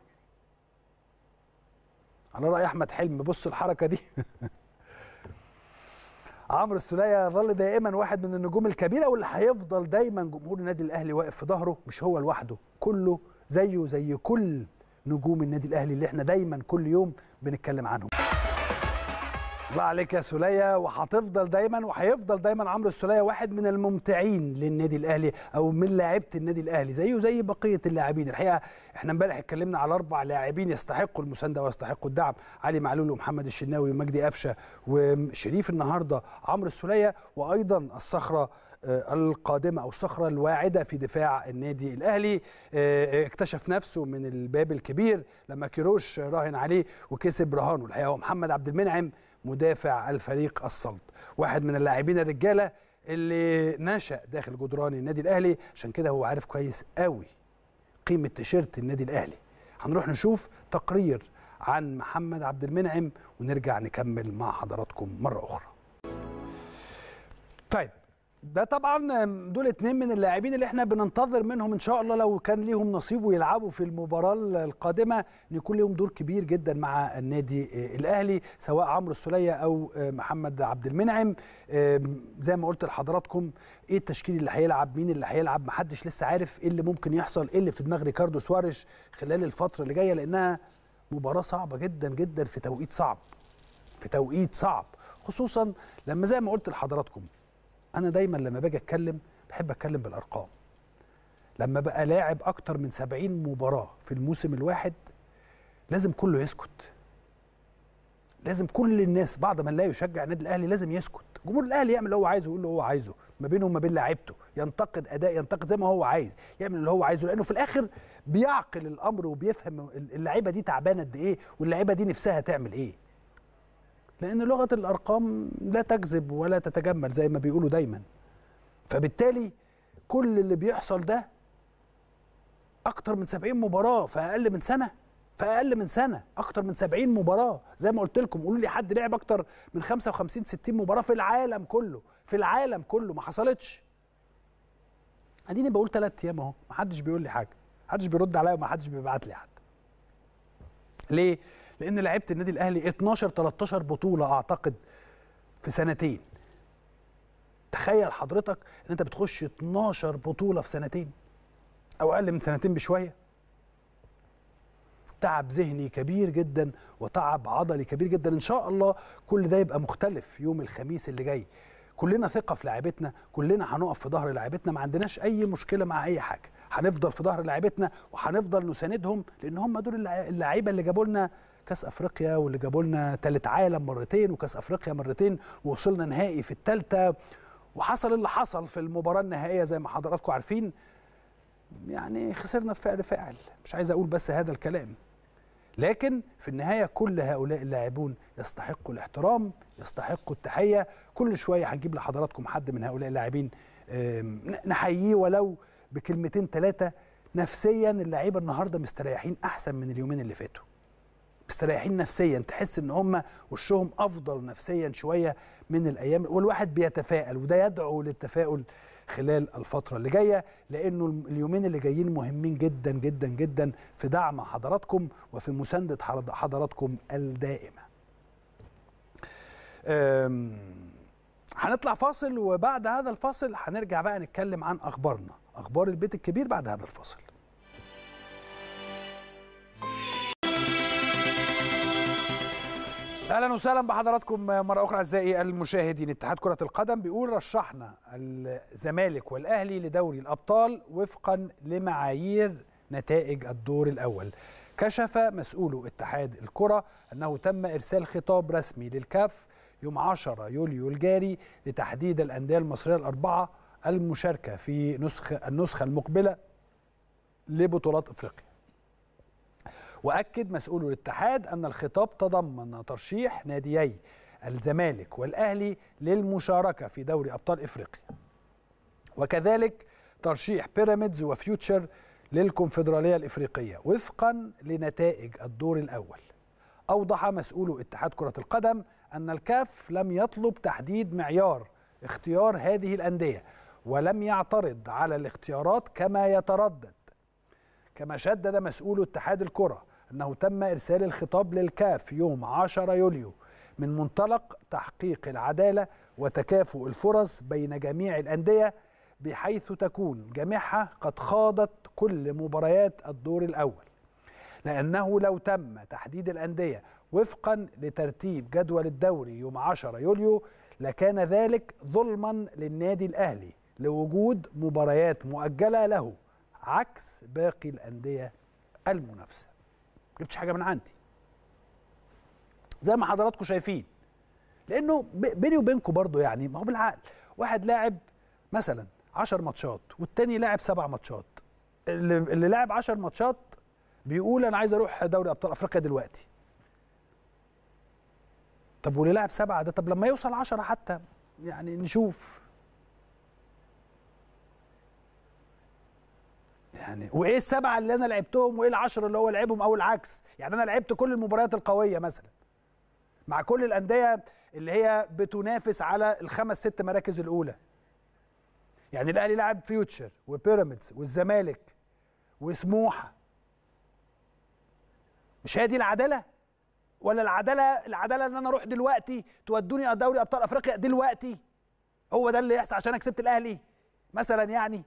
على راي احمد حلمي بص الحركه دي عمرو السليه يظل دائما واحد من النجوم الكبيره واللي هيفضل دايما جمهور النادي الاهلي واقف في ظهره مش هو لوحده كله زيه زي كل نجوم النادي الاهلي اللي احنا دايما كل يوم بنتكلم عنهم الله عليك يا سوليه وهتفضل دايما وهيفضل دايما عمرو السوليه واحد من الممتعين للنادي الاهلي او من لاعيبه النادي الاهلي زيه زي بقيه اللاعبين الحقيقه احنا امبارح اتكلمنا على اربع لاعبين يستحقوا المسانده ويستحقوا الدعم علي معلول ومحمد الشناوي ومجدي قفشه وشريف النهارده عمرو السوليه وايضا الصخره آه، القادمه او الصخره الواعده في دفاع النادي الاهلي آه، آه، اكتشف نفسه من الباب الكبير لما كيروش راهن عليه وكسب رهانه الحقيقه محمد عبد المنعم مدافع الفريق الصلب واحد من اللاعبين الرجاله اللي نشأ داخل جدران النادي الاهلي عشان كده هو عارف كويس قوي قيمه تيشيرت النادي الاهلي هنروح نشوف تقرير عن محمد عبد المنعم ونرجع نكمل مع حضراتكم مره اخرى طيب ده طبعا دول اتنين من اللاعبين اللي احنا بننتظر منهم ان شاء الله لو كان ليهم نصيب ويلعبوا في المباراه القادمه ان يكون ليهم دور كبير جدا مع النادي الاهلي سواء عمرو السوليه او محمد عبد المنعم زي ما قلت لحضراتكم ايه التشكيل اللي هيلعب مين اللي هيلعب محدش لسه عارف ايه اللي ممكن يحصل ايه اللي في دماغ ريكاردو سواريش خلال الفتره اللي جايه لانها مباراه صعبه جدا جدا في توقيت صعب في توقيت صعب خصوصا لما زي ما قلت لحضراتكم انا دايما لما باجي اتكلم بحب اتكلم بالارقام لما بقى لاعب اكتر من 70 مباراه في الموسم الواحد لازم كله يسكت لازم كل الناس بعد ما لا يشجع النادي الاهلي لازم يسكت جمهور الاهلي يعمل اللي هو عايزه ويقول اللي هو عايزه ما بينه وما بين لاعيبته ينتقد اداء ينتقد زي ما هو عايز يعمل اللي هو عايزه لانه في الاخر بيعقل الامر وبيفهم اللعيبه دي تعبانه قد ايه واللعيبه دي نفسها تعمل ايه لأن لغة الأرقام لا تكذب ولا تتجمل زي ما بيقولوا دايما فبالتالي كل اللي بيحصل ده أكتر من 70 مباراة في أقل من سنة في أقل من سنة أكتر من 70 مباراة زي ما قلت لكم قولوا لي حد لعب أكتر من 55 60 مباراة في العالم كله في العالم كله ما حصلتش اديني بقول ثلاث ايام اهو ما حدش بيقول لي حاجه ما حدش بيرد عليا وما حدش بيبعت لي حد ليه لان لعيبه النادي الاهلي 12 13 بطوله اعتقد في سنتين تخيل حضرتك ان انت بتخش 12 بطوله في سنتين او اقل من سنتين بشويه تعب ذهني كبير جدا وتعب عضلي كبير جدا ان شاء الله كل ده يبقى مختلف يوم الخميس اللي جاي كلنا ثقه في لعيبتنا كلنا هنقف في ظهر لعيبتنا ما عندناش اي مشكله مع اي حاجه هنفضل في ظهر لعيبتنا وهنفضل نساندهم لان هم دول اللعيبه اللي جابوا لنا كاس افريقيا واللي جابوا لنا ثالث عالم مرتين وكاس افريقيا مرتين ووصلنا نهائي في الثالثه وحصل اللي حصل في المباراه النهائيه زي ما حضراتكم عارفين يعني خسرنا بفعل فاعل مش عايز اقول بس هذا الكلام لكن في النهايه كل هؤلاء اللاعبون يستحقوا الاحترام يستحقوا التحيه كل شويه هنجيب لحضراتكم حد من هؤلاء اللاعبين نحييه ولو بكلمتين ثلاثه نفسيا اللعيبه النهارده مستريحين احسن من اليومين اللي فاتوا مستريحين نفسيا تحس ان هم وشهم افضل نفسيا شويه من الايام والواحد بيتفائل وده يدعو للتفاؤل خلال الفتره اللي جايه لانه اليومين اللي جايين مهمين جدا جدا جدا في دعم حضراتكم وفي مسانده حضراتكم الدائمه هنطلع فاصل وبعد هذا الفاصل هنرجع بقى نتكلم عن اخبارنا اخبار البيت الكبير بعد هذا الفاصل اهلا وسهلا بحضراتكم مره اخرى اعزائي المشاهدين اتحاد كره القدم بيقول رشحنا الزمالك والاهلي لدوري الابطال وفقا لمعايير نتائج الدور الاول كشف مسؤول اتحاد الكره انه تم ارسال خطاب رسمي للكاف يوم 10 يوليو الجاري لتحديد الانديه المصريه الاربعه المشاركه في نسخه النسخه المقبله لبطولات افريقيا واكد مسؤول الاتحاد ان الخطاب تضمن ترشيح ناديي الزمالك والاهلي للمشاركه في دوري ابطال افريقيا وكذلك ترشيح بيراميدز وفيوتشر للكونفدراليه الافريقيه وفقا لنتائج الدور الاول اوضح مسؤول اتحاد كره القدم ان الكاف لم يطلب تحديد معيار اختيار هذه الانديه ولم يعترض على الاختيارات كما يتردد كما شدد مسؤول اتحاد الكره أنه تم إرسال الخطاب للكاف يوم 10 يوليو من منطلق تحقيق العدالة وتكافؤ الفرص بين جميع الأندية بحيث تكون جميعها قد خاضت كل مباريات الدور الأول لأنه لو تم تحديد الأندية وفقا لترتيب جدول الدوري يوم 10 يوليو لكان ذلك ظلما للنادي الأهلي لوجود مباريات مؤجلة له عكس باقي الأندية المنافسة جبتش حاجه من عندي زي ما حضراتكم شايفين لانه بيني وبينكم برضو يعني ما هو بالعقل واحد لاعب مثلا 10 ماتشات والتاني لاعب سبع ماتشات اللي لاعب 10 ماتشات بيقول انا عايز اروح دوري ابطال افريقيا دلوقتي طب واللي لاعب سبعه ده طب لما يوصل 10 حتى يعني نشوف يعني وايه السبعه اللي انا لعبتهم وايه العشره اللي هو لعبهم او العكس يعني انا لعبت كل المباريات القويه مثلا مع كل الانديه اللي هي بتنافس على الخمس ست مراكز الاولى يعني الاهلي لعب فيوتشر وبيراميدز والزمالك وسموحه مش هي دي العداله ولا العداله العداله ان انا اروح دلوقتي تودوني دوري ابطال افريقيا دلوقتي هو ده اللي يحصل عشان انا كسبت الاهلي مثلا يعني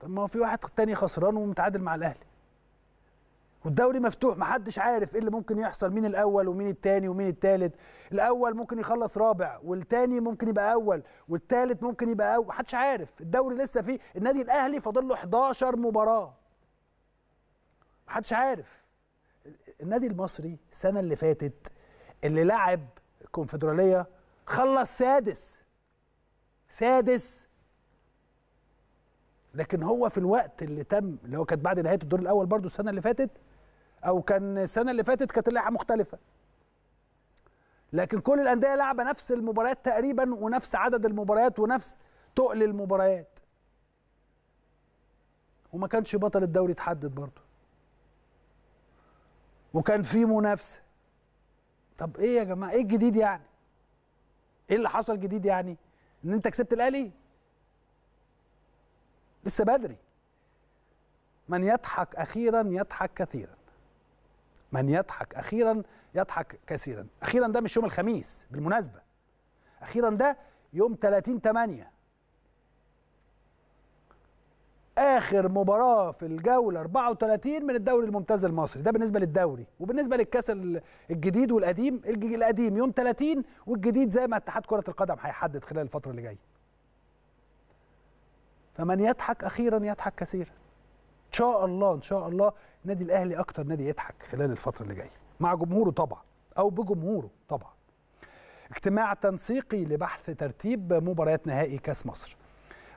طب ما هو في واحد تاني خسران ومتعادل مع الاهلي والدوري مفتوح محدش عارف ايه اللي ممكن يحصل مين الاول ومين التاني ومين التالت الاول ممكن يخلص رابع والتاني ممكن يبقى اول والتالت ممكن يبقى اول محدش عارف الدوري لسه فيه النادي الاهلي فاضل له 11 مباراه محدش عارف النادي المصري السنه اللي فاتت اللي لعب الكونفدراليه خلص سادس سادس لكن هو في الوقت اللي تم اللي هو كانت بعد نهايه الدور الاول برضو السنه اللي فاتت او كان السنه اللي فاتت كانت اللائحه مختلفه لكن كل الانديه لعبه نفس المباريات تقريبا ونفس عدد المباريات ونفس تقل المباريات وما كانش بطل الدوري اتحدد برضه وكان في منافسه طب ايه يا جماعه ايه الجديد يعني ايه اللي حصل جديد يعني ان انت كسبت الاهلي لسه بدري من يضحك اخيرا يضحك كثيرا من يضحك اخيرا يضحك كثيرا اخيرا ده مش يوم الخميس بالمناسبه اخيرا ده يوم 30 8 اخر مباراه في الجوله 34 من الدوري الممتاز المصري ده بالنسبه للدوري وبالنسبه للكاس الجديد والقديم القديم يوم 30 والجديد زي ما اتحاد كره القدم هيحدد خلال الفتره اللي جايه فمن يضحك اخيرا يضحك كثيرا ان شاء الله ان شاء الله النادي الاهلي اكتر نادي يضحك خلال الفتره اللي جايه مع جمهوره طبعا او بجمهوره طبعا اجتماع تنسيقي لبحث ترتيب مباريات نهائي كاس مصر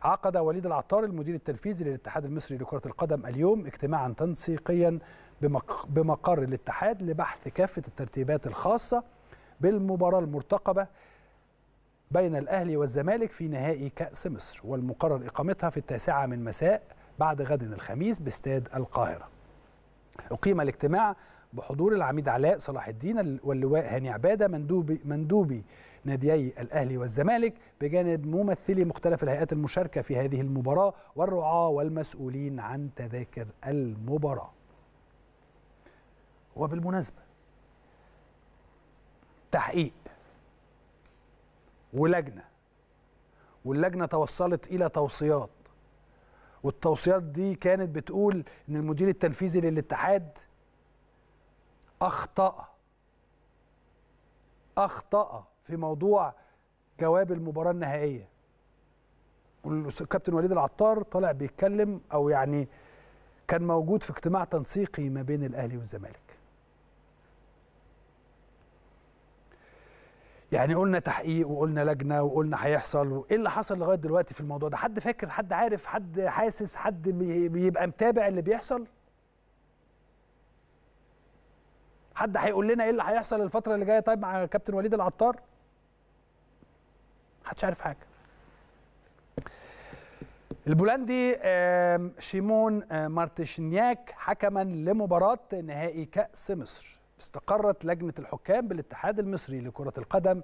عقد وليد العطار المدير التنفيذي للاتحاد المصري لكرة القدم اليوم اجتماعا تنسيقيا بمقر الاتحاد لبحث كافة الترتيبات الخاصة بالمباراة المرتقبة بين الأهلي والزمالك في نهائي كأس مصر والمقرر إقامتها في التاسعة من مساء بعد غد الخميس باستاد القاهرة أقيم الاجتماع بحضور العميد علاء صلاح الدين واللواء هاني عبادة مندوبي, مندوبي ناديي الأهلي والزمالك بجانب ممثلي مختلف الهيئات المشاركة في هذه المباراة والرعاة والمسؤولين عن تذاكر المباراة وبالمناسبة تحقيق ولجنه واللجنه توصلت الى توصيات والتوصيات دي كانت بتقول ان المدير التنفيذي للاتحاد اخطا اخطا في موضوع جواب المباراه النهائيه والكابتن وليد العطار طالع بيتكلم او يعني كان موجود في اجتماع تنسيقي ما بين الاهلي والزمالك يعني قلنا تحقيق وقلنا لجنه وقلنا هيحصل ايه اللي حصل لغايه دلوقتي في الموضوع ده حد فاكر حد عارف حد حاسس حد بيبقى متابع اللي بيحصل حد هيقول لنا ايه اللي هيحصل الفتره اللي جايه طيب مع كابتن وليد العطار محدش عارف حاجه البولندي شيمون مارتشنياك حكما لمباراه نهائي كاس مصر استقرت لجنة الحكام بالاتحاد المصري لكرة القدم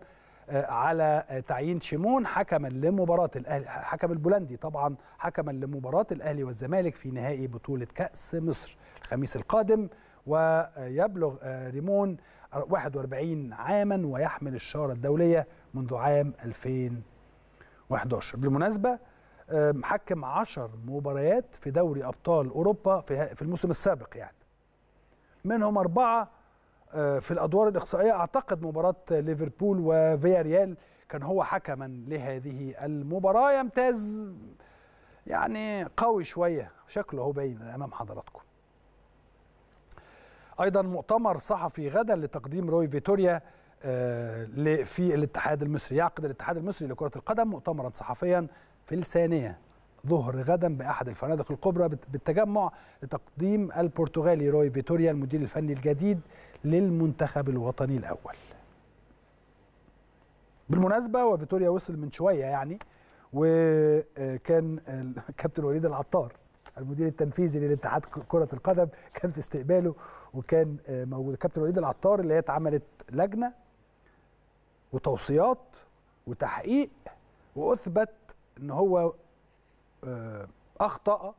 آه، على آه، تعيين شيمون حكما لمباراة الأهلي حكم البولندي طبعا حكما لمباراة الأهلي والزمالك في نهائي بطولة كأس مصر الخميس القادم ويبلغ آه، ريمون 41 عاما ويحمل الشارة الدولية منذ عام 2011 بالمناسبة محكم 10 مباريات في دوري أبطال أوروبا في الموسم السابق يعني منهم أربعة آه، في الادوار الاقصائيه اعتقد مباراه ليفربول وفياريال كان هو حكما لهذه المباراه يمتاز يعني قوي شويه شكله هو باين امام حضراتكم ايضا مؤتمر صحفي غدا لتقديم روي فيتوريا آه، في الاتحاد المصري يعقد الاتحاد المصري لكره القدم مؤتمرا صحفيا في الثانيه ظهر غدا باحد الفنادق الكبرى بالتجمع لتقديم البرتغالي روي فيتوريا المدير الفني الجديد للمنتخب الوطني الأول بالمناسبة وفيتوريا وصل من شوية يعني وكان الكابتن وليد العطار المدير التنفيذي للاتحاد كرة القدم كان في استقباله وكان آه، موجود الكابتن وليد العطار اللي هي اتعملت لجنة وتوصيات وتحقيق واثبت ان هو آه، اخطأ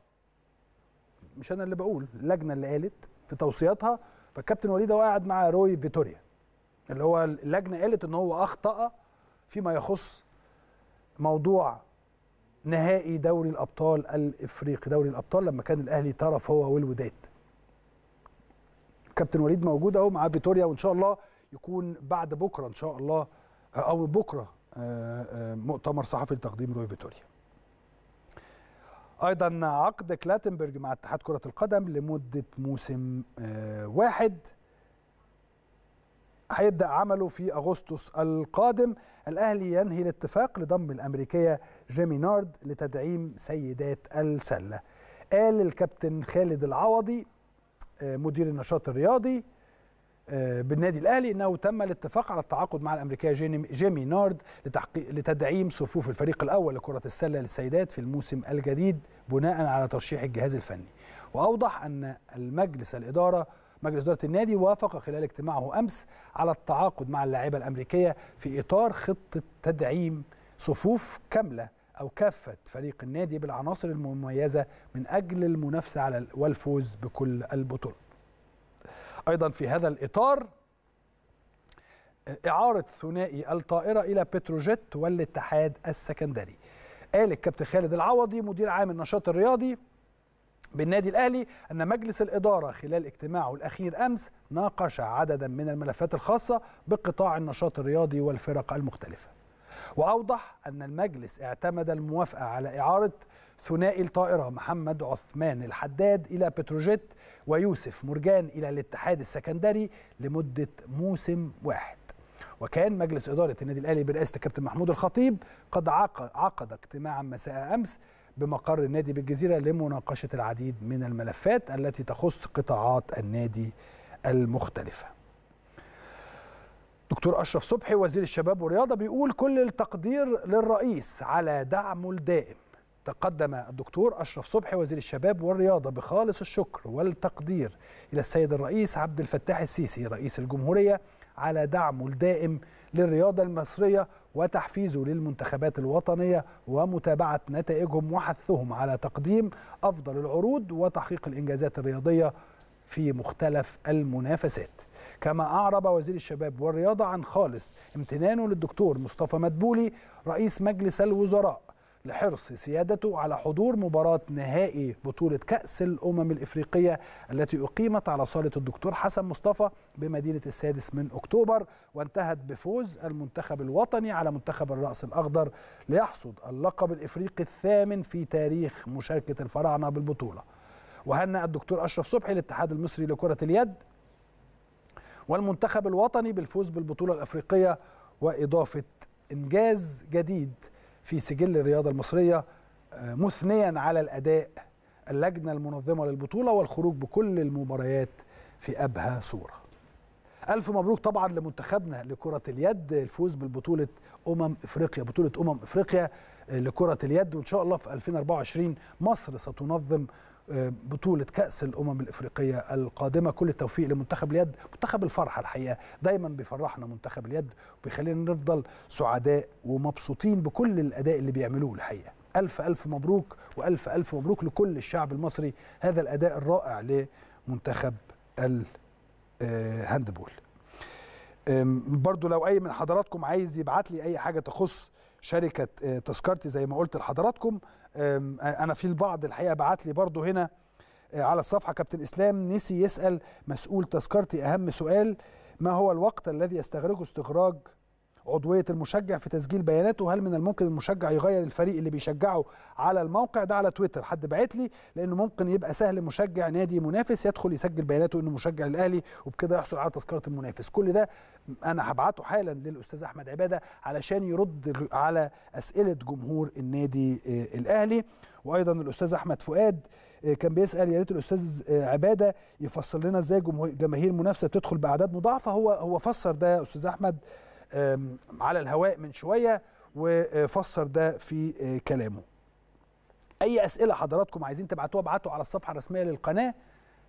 مش انا اللي بقول اللجنه اللي قالت في توصياتها فالكابتن وليد هو قاعد مع روي فيتوريا اللي هو اللجنه قالت ان هو اخطا فيما يخص موضوع نهائي دوري الابطال الافريقي دوري الابطال لما كان الاهلي طرف هو والوداد كابتن وليد موجود اهو مع فيتوريا وان شاء الله يكون بعد بكره ان شاء الله او بكره آه، آه، مؤتمر صحفي لتقديم روي فيتوريا ايضا عقد كلاتنبرج مع اتحاد كره القدم لمده موسم آه، واحد هيبدا عمله في اغسطس القادم الاهلي ينهي الاتفاق لضم الامريكيه جيمي نارد لتدعيم سيدات السله قال الكابتن خالد العوضي آه، مدير النشاط الرياضي آه، بالنادي الاهلي انه تم الاتفاق على التعاقد مع الامريكيه جيمي نارد لتدعيم صفوف الفريق الاول لكره السله للسيدات في الموسم الجديد بناء على ترشيح الجهاز الفني واوضح ان المجلس الاداره مجلس اداره النادي وافق خلال اجتماعه امس على التعاقد مع اللاعبه الامريكيه في اطار خطه تدعيم صفوف كامله او كافه فريق النادي بالعناصر المميزه من اجل المنافسه على والفوز بكل البطولات أيضا في هذا الإطار إعارة ثنائي الطائرة إلى بتروجيت والاتحاد السكندري قال الكابتن خالد العوضي مدير عام النشاط الرياضي بالنادي الأهلي أن مجلس الإدارة خلال اجتماعه الأخير أمس ناقش عددا من الملفات الخاصة بقطاع النشاط الرياضي والفرق المختلفة وأوضح أن المجلس اعتمد الموافقة على إعارة ثنائي الطائرة محمد عثمان الحداد إلى بتروجيت ويوسف مرجان إلى الاتحاد السكندري لمدة موسم واحد وكان مجلس إدارة النادي الأهلي برئاسة الكابتن محمود الخطيب قد عقد اجتماعا مساء أمس بمقر النادي بالجزيرة لمناقشة العديد من الملفات التي تخص قطاعات النادي المختلفة دكتور أشرف صبحي وزير الشباب والرياضة بيقول كل التقدير للرئيس على دعمه الدائم تقدم الدكتور أشرف صبحي وزير الشباب والرياضة بخالص الشكر والتقدير إلى السيد الرئيس عبد الفتاح السيسي رئيس الجمهورية على دعمه الدائم للرياضة المصرية وتحفيزه للمنتخبات الوطنية ومتابعة نتائجهم وحثهم على تقديم أفضل العروض وتحقيق الإنجازات الرياضية في مختلف المنافسات كما أعرب وزير الشباب والرياضة عن خالص امتنانه للدكتور مصطفى مدبولي رئيس مجلس الوزراء لحرص سيادته على حضور مباراة نهائي بطولة كأس الأمم الإفريقية التي أقيمت على صالة الدكتور حسن مصطفى بمدينة السادس من أكتوبر وانتهت بفوز المنتخب الوطني على منتخب الرأس الأخضر ليحصد اللقب الإفريقي الثامن في تاريخ مشاركة الفراعنة بالبطولة وهنأ الدكتور أشرف صبحي الاتحاد المصري لكرة اليد والمنتخب الوطني بالفوز بالبطولة الأفريقية وإضافة إنجاز جديد في سجل الرياضة المصرية آه، مثنيا على الأداء اللجنة المنظمة للبطولة والخروج بكل المباريات في أبهى صورة ألف مبروك طبعا لمنتخبنا لكرة اليد الفوز بالبطولة أمم إفريقيا بطولة أمم إفريقيا آه، لكرة اليد وإن شاء الله في 2024 مصر ستنظم بطوله كاس الامم الافريقيه القادمه كل التوفيق لمنتخب اليد منتخب الفرحه الحقيقه دايما بيفرحنا منتخب اليد وبيخلينا نفضل سعداء ومبسوطين بكل الاداء اللي بيعملوه الحقيقه الف الف مبروك والف الف مبروك لكل الشعب المصري هذا الاداء الرائع لمنتخب الهاندبول آه، برضو لو اي من حضراتكم عايز يبعت لي اي حاجه تخص شركه آه، تذكرتي زي ما قلت لحضراتكم انا في البعض الحقيقه بعت لي برضو هنا آه، على الصفحه كابتن اسلام نسي يسال مسؤول تذكرتي اهم سؤال ما هو الوقت الذي يستغرقه استخراج عضويه المشجع في تسجيل بياناته هل من الممكن المشجع يغير الفريق اللي بيشجعه على الموقع ده على تويتر حد بعت لي لانه ممكن يبقى سهل مشجع نادي منافس يدخل يسجل بياناته انه مشجع للاهلي وبكده يحصل على تذكره المنافس كل ده انا هبعته حالا للاستاذ احمد عباده علشان يرد على اسئله جمهور النادي آه، الاهلي وايضا الاستاذ احمد فؤاد آه، كان بيسال يا ريت الاستاذ آه، عباده يفسر لنا ازاي جماهير منافسه بتدخل باعداد مضاعفه هو هو فسر ده استاذ احمد على الهواء من شويه وفسر ده في آه، كلامه اي اسئله حضراتكم عايزين تبعتوها ابعتوا على الصفحه الرسميه للقناه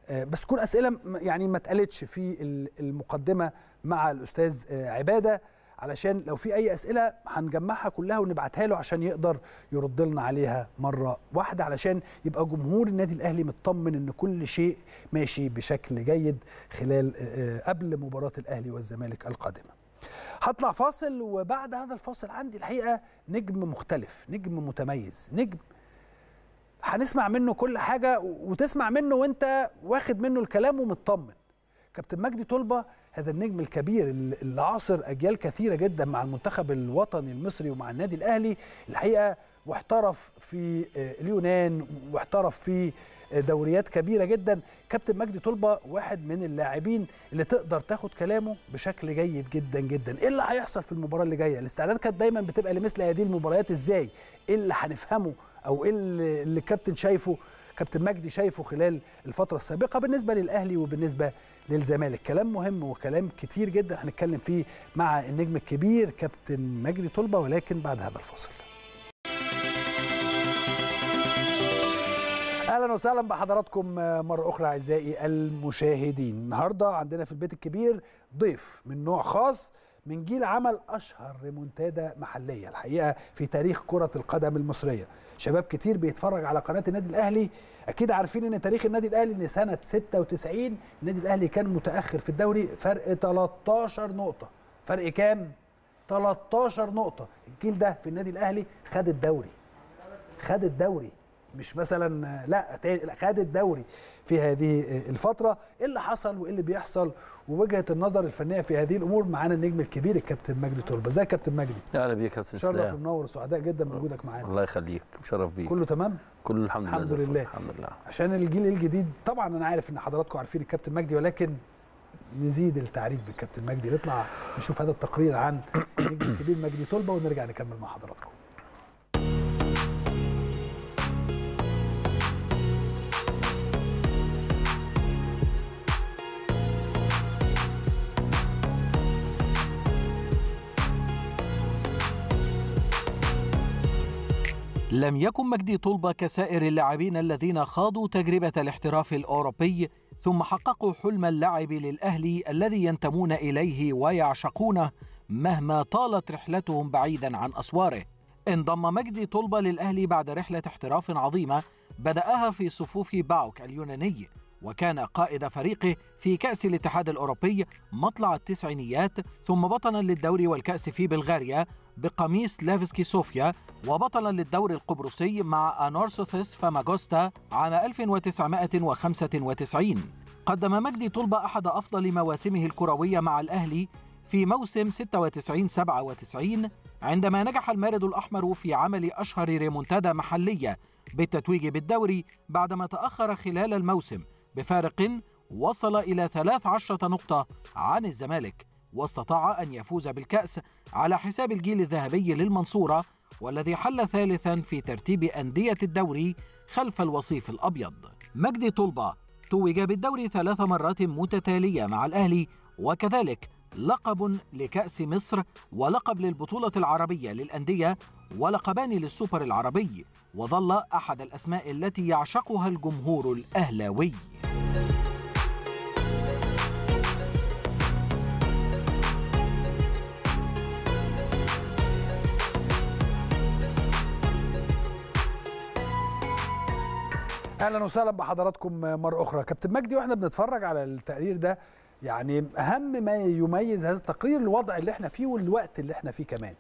آه، بس تكون اسئله يعني ما اتقالتش في المقدمه مع الاستاذ آه، عباده علشان لو في اي اسئله هنجمعها كلها ونبعتها له عشان يقدر يرد لنا عليها مره واحده علشان يبقى جمهور النادي الاهلي مطمن ان كل شيء ماشي بشكل جيد خلال قبل مباراه الاهلي والزمالك القادمه هطلع فاصل وبعد هذا الفاصل عندي الحقيقه نجم مختلف نجم متميز نجم هنسمع منه كل حاجه وتسمع منه وانت واخد منه الكلام ومطمن كابتن مجدي طلبه هذا النجم الكبير اللي عاصر اجيال كثيره جدا مع المنتخب الوطني المصري ومع النادي الاهلي الحقيقه واحترف في آه، اليونان واحترف في دوريات كبيره جدا كابتن مجدي طلبه واحد من اللاعبين اللي تقدر تاخد كلامه بشكل جيد جدا جدا ايه اللي هيحصل في المباراه اللي جايه الاستعداد كانت دايما بتبقى لمثل هذه المباريات ازاي ايه اللي هنفهمه او ايه اللي الكابتن شايفه كابتن مجدي شايفه خلال الفتره السابقه بالنسبه للاهلي وبالنسبه للزمالك كلام مهم وكلام كتير جدا هنتكلم فيه مع النجم الكبير كابتن مجدي طلبه ولكن بعد هذا الفاصل اهلا وسهلا بحضراتكم آه، مره اخرى اعزائي المشاهدين النهارده عندنا في البيت الكبير ضيف من نوع خاص من جيل عمل اشهر ريمونتادا محليه الحقيقه في تاريخ كره القدم المصريه شباب كتير بيتفرج على قناه النادي الاهلي اكيد عارفين ان تاريخ النادي الاهلي ان سنه 96 النادي الاهلي كان متاخر في الدوري فرق 13 نقطه فرق كام 13 نقطه الجيل ده في النادي الاهلي خد الدوري خد الدوري مش مثلا لا خد الدوري في هذه الفتره ايه اللي حصل وايه اللي بيحصل ووجهه النظر الفنيه في هذه الامور معانا النجم الكبير الكابتن مجدي تربه ازيك يا كابتن مجدي اهلا بيك يا كابتن سلام شرف منور سعداء جدا بوجودك معانا الله يخليك مشرف بيك كله تمام كله الحمد, الحمد لله الحمد لله الحمد لله عشان الجيل الجديد طبعا انا عارف ان حضراتكم عارفين الكابتن مجدي ولكن نزيد التعريف بالكابتن مجدي نطلع نشوف هذا التقرير عن النجم الكبير مجدي تربه ونرجع نكمل مع حضراتكم لم يكن مجدي طلبة كسائر اللاعبين الذين خاضوا تجربة الاحتراف الأوروبي ثم حققوا حلم اللعب للأهلي الذي ينتمون إليه ويعشقونه مهما طالت رحلتهم بعيدا عن أسواره انضم مجدي طلبة للأهلي بعد رحلة احتراف عظيمة بدأها في صفوف باوك اليوناني وكان قائد فريقه في كأس الاتحاد الأوروبي مطلع التسعينيات ثم بطلا للدوري والكأس في بلغاريا بقميص لافسكي صوفيا وبطلا للدوري القبرصي مع أنورسوثس فاماغوستا عام 1995 قدم مجدي طلبة أحد أفضل مواسمه الكروية مع الأهلي في موسم 96-97 عندما نجح المارد الأحمر في عمل أشهر ريمونتادا محلية بالتتويج بالدوري بعدما تأخر خلال الموسم بفارق وصل إلى 13 نقطة عن الزمالك واستطاع أن يفوز بالكأس على حساب الجيل الذهبي للمنصورة والذي حل ثالثا في ترتيب أندية الدوري خلف الوصيف الأبيض مجدي طلبة توج بالدوري ثلاث مرات متتالية مع الأهلي وكذلك لقب لكأس مصر ولقب للبطولة العربية للأندية ولقبان للسوبر العربي وظل أحد الأسماء التي يعشقها الجمهور الأهلاوي اهلا وسهلا بحضراتكم مره اخرى كابتن مجدي واحنا بنتفرج على التقرير ده يعني اهم ما يميز هذا التقرير الوضع اللي احنا فيه والوقت اللي احنا فيه كمان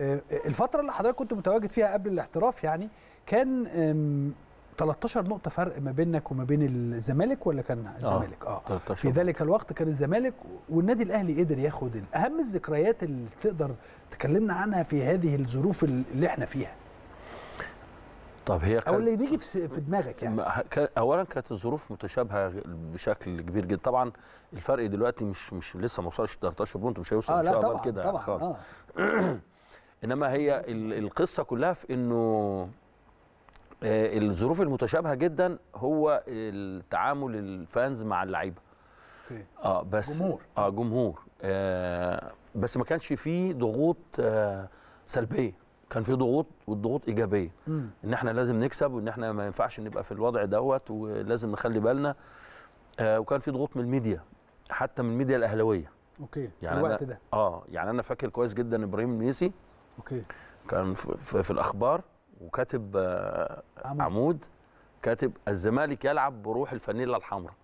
آه، الفتره اللي حضرتك كنت متواجد فيها قبل الاحتراف يعني كان 13 نقطه فرق ما بينك وما بين الزمالك ولا كان آه، الزمالك اه, آه. في ذلك الوقت كان الزمالك والنادي الاهلي قدر ياخد اهم الذكريات اللي تقدر تكلمنا عنها في هذه الظروف اللي احنا فيها طب هي او اللي بيجي في, في دماغك يعني اولا كانت الظروف متشابهه بشكل كبير جدا طبعا الفرق دلوقتي مش مش لسه ما وصلش 13 بونت مش هيوصل آه ان شاء الله كده يعني طبعا خالص آه. انما هي القصه كلها في انه آه الظروف المتشابهه جدا هو التعامل الفانز مع اللعيبه اه بس جمهور اه جمهور آه بس ما كانش فيه ضغوط آه سلبيه كان في ضغوط والضغوط ايجابيه مم. ان احنا لازم نكسب وان احنا ما ينفعش نبقى في الوضع دوت ولازم نخلي بالنا آه وكان في ضغوط من الميديا حتى من الميديا الاهلاويه اوكي يعني الوقت ده اه يعني انا فاكر كويس جدا ابراهيم الميسي اوكي كان في, في, الاخبار وكاتب آه عمود. عمود كاتب الزمالك يلعب بروح الفانيلا الحمراء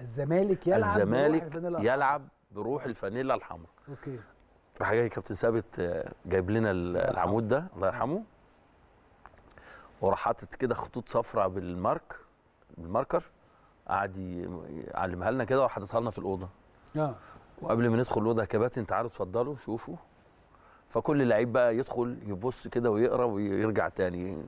الزمالك يلعب الزمالك بروح الفانيلا يلعب بروح الفانيلا الحمراء اوكي راح جاي كابتن ثابت آه، جايب لنا العمود ده الله يرحمه وراح حاطط كده خطوط صفراء بالمارك بالماركر قعد يعلمها لنا كده وحاططها لنا في الاوضه اه وقبل ما ندخل الاوضه يا كباتن تعالوا اتفضلوا شوفوا فكل لعيب بقى يدخل يبص كده ويقرا ويرجع تاني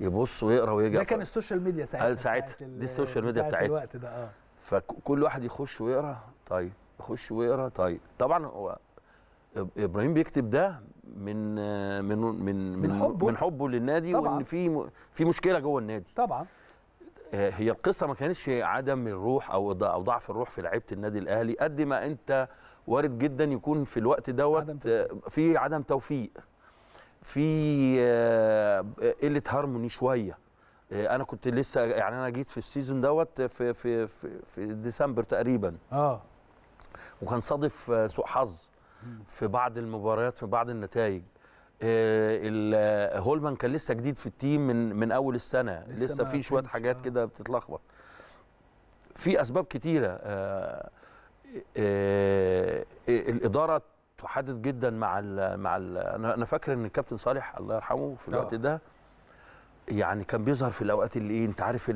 يبص ويقرا ويرجع ده كان السوشيال ميديا ساعتها آه، ساعتها دي السوشيال ميديا بتاعتها الوقت ده اه فكل واحد يخش ويقرا طيب يخش ويقرا طيب طبعا هو ابراهيم بيكتب ده من من من من حبه, من حبه للنادي طبعًا. وان في في مشكله جوه النادي طبعا آه، هي القصه ما كانتش عدم الروح او او ضعف الروح في لعيبه النادي الاهلي قد ما انت وارد جدا يكون في الوقت دوت آه، في عدم توفيق في آه، قله هارموني شويه انا كنت لسه يعني انا جيت في السيزون دوت في في في, في ديسمبر تقريبا اه وكان صادف سوء حظ في بعض المباريات في بعض النتائج آه، هولمان كان لسه جديد في التيم من من اول السنه لسه, لسه في شويه حاجات آه. كده بتتلخبط في اسباب كتيره آه، الاداره تحدد جدا مع الـ مع الـ انا فاكر ان الكابتن صالح الله يرحمه في الوقت ده يعني كان بيظهر في الاوقات اللي ايه انت عارف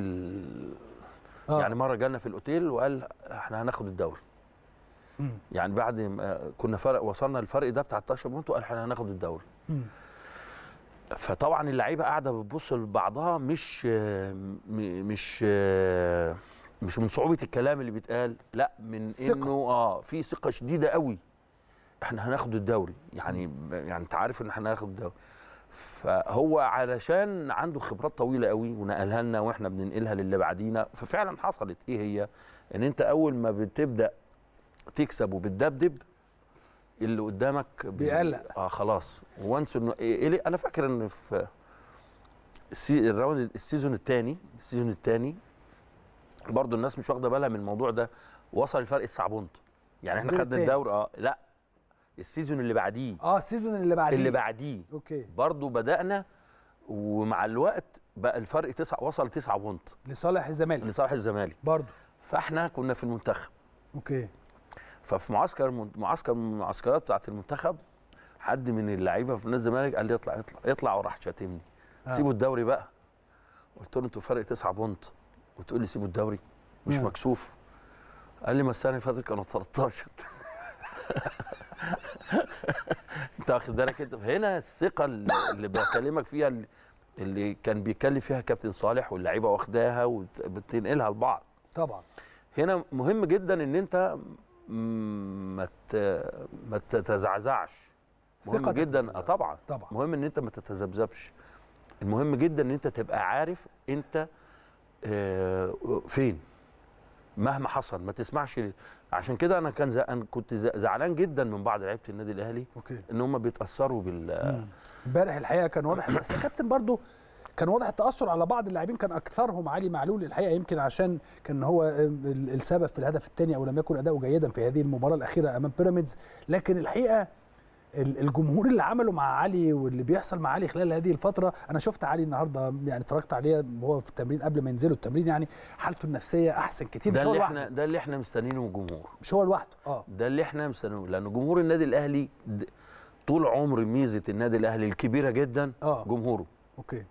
يعني مره جالنا في الاوتيل وقال احنا هناخد الدوري يعني بعد ما كنا فرق وصلنا الفرق ده بتاع 13 بونت وقال احنا هناخد الدوري فطبعا اللعيبه قاعده بتبص لبعضها مش مش مش من صعوبه الكلام اللي بيتقال لا من ثقة. انه اه في ثقه شديده قوي احنا هناخد الدوري يعني يعني انت عارف ان احنا هناخد الدوري فهو علشان عنده خبرات طويله قوي ونقلها لنا واحنا بننقلها للي بعدينا ففعلا حصلت ايه هي ان انت اول ما بتبدا تكسب وبتدبدب اللي قدامك بيقلق اه خلاص وانس انه إيه إيه انا فاكر ان في الراوند السيزون الثاني السيزون الثاني برضو الناس مش واخده بالها من الموضوع ده وصل الفرق 9 بونت يعني احنا خدنا الدوري اه لا السيزون اللي بعديه اه السيزون اللي بعديه اللي بعديه اوكي برضه بدانا ومع الوقت بقى الفرق تسع وصل 9 بونت لصالح الزمالك لصالح الزمالك برضه فاحنا كنا في المنتخب اوكي ففي معسكر معسكر من المعسكرات بتاعت المنتخب حد من اللعيبه في نادي الزمالك قال لي اطلع اطلع اطلع وراح شاتمني آه. سيبوا الدوري بقى قلت له انتوا فرق 9 بونت وتقول لي سيبوا الدوري مش آه. مكسوف قال لي ما السنه اللي فاتت كانوا 13 انت واخد بالك انت هنا الثقه اللي بكلمك فيها اللي كان بيتكلم فيها كابتن صالح واللعيبه واخداها وبتنقلها لبعض طبعا هنا مهم جدا ان انت ما ما تتزعزعش مهم جدا اه طبعا طبعا مهم ان انت ما تتذبذبش المهم جدا ان انت تبقى عارف انت آه، فين مهما حصل ما تسمعش عشان كده انا كان انا كنت زعلان جدا من بعض لعيبه النادي الاهلي أوكي. ان هم بيتاثروا بال امم. امبارح الحقيقه كان واضح بس كابتن برضو كان واضح التاثر على بعض اللاعبين كان اكثرهم علي معلول الحقيقه يمكن عشان كان هو السبب في الهدف الثاني او لم يكن اداؤه جيدا في هذه المباراه الاخيره امام بيراميدز لكن الحقيقه الجمهور اللي عمله مع علي واللي بيحصل مع علي خلال هذه الفتره انا شفت علي النهارده يعني اتفرجت عليه وهو في التمرين قبل ما ينزلوا التمرين يعني حالته النفسيه احسن كتير ده اللي احنا ده اللي احنا مستنيينه من الجمهور مش هو لوحده اه ده اللي احنا مستنيينه لان جمهور النادي الاهلي طول عمر ميزه النادي الاهلي الكبيره جدا آه. جمهوره اوكي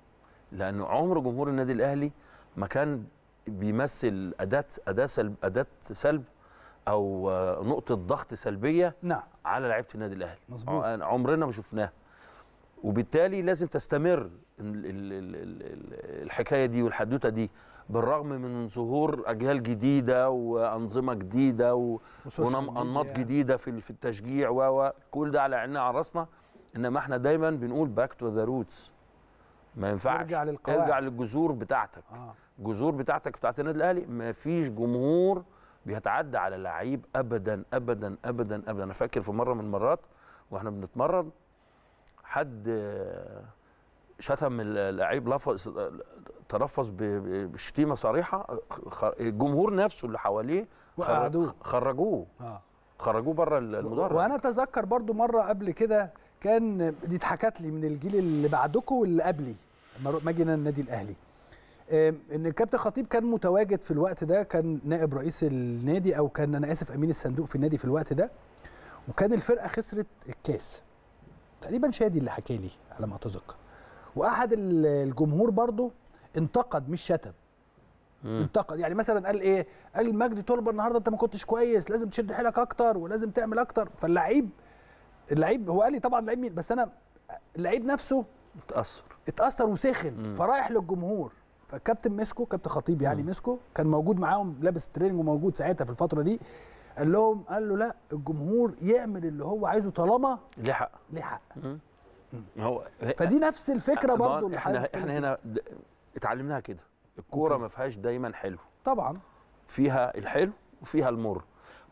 لان عمر جمهور النادي الاهلي ما كان بيمثل اداه اداه سلب اداه سلب او نقطه ضغط سلبيه نعم. على لعيبه النادي الاهلي مظبوط عمرنا ما شفناها وبالتالي لازم تستمر الحكايه دي والحدوته دي بالرغم من ظهور اجيال جديده وانظمه جديده وانماط جديده في التشجيع و كل ده على عيننا على راسنا انما احنا دايما بنقول باك تو ذا روتس ما ينفعش ارجع للقواعد ارجع للجذور بتاعتك آه. الجذور بتاعتك بتاعت النادي الاهلي ما فيش جمهور بيتعدى على لعيب ابدا ابدا ابدا ابدا انا فاكر في مره من المرات واحنا بنتمرن حد شتم اللعيب لفظ تلفظ بشتيمه صريحه الجمهور نفسه اللي حواليه خرجوه آه. خرجوه بره المدرج وانا اتذكر برضو مره قبل كده كان دي اتحكت لي من الجيل اللي بعدكم واللي قبلي ما جينا النادي الاهلي ان الكابتن خطيب كان متواجد في الوقت ده كان نائب رئيس النادي او كان انا اسف امين الصندوق في النادي في الوقت ده وكان الفرقه خسرت الكاس تقريبا شادي اللي حكى لي على ما اتذكر واحد الجمهور برضو انتقد مش شتم انتقد يعني مثلا قال ايه قال مجدي تربه النهارده انت ما كنتش كويس لازم تشد حيلك اكتر ولازم تعمل اكتر فاللعيب اللعيب هو قال لي طبعا لعيب مين بس انا اللعيب نفسه اتأثر اتأثر وسخن مم. فرايح للجمهور فالكابتن مسكو كابتن خطيب يعني مم. كان موجود معاهم لابس تريننج وموجود ساعتها في الفتره دي قال لهم قال له لا الجمهور يعمل اللي هو عايزه طالما ليه حق ليه حق هو فدي نفس الفكره برضه احنا احنا هنا اتعلمناها كده الكوره ما فيهاش دايما حلو طبعا فيها الحلو وفيها المر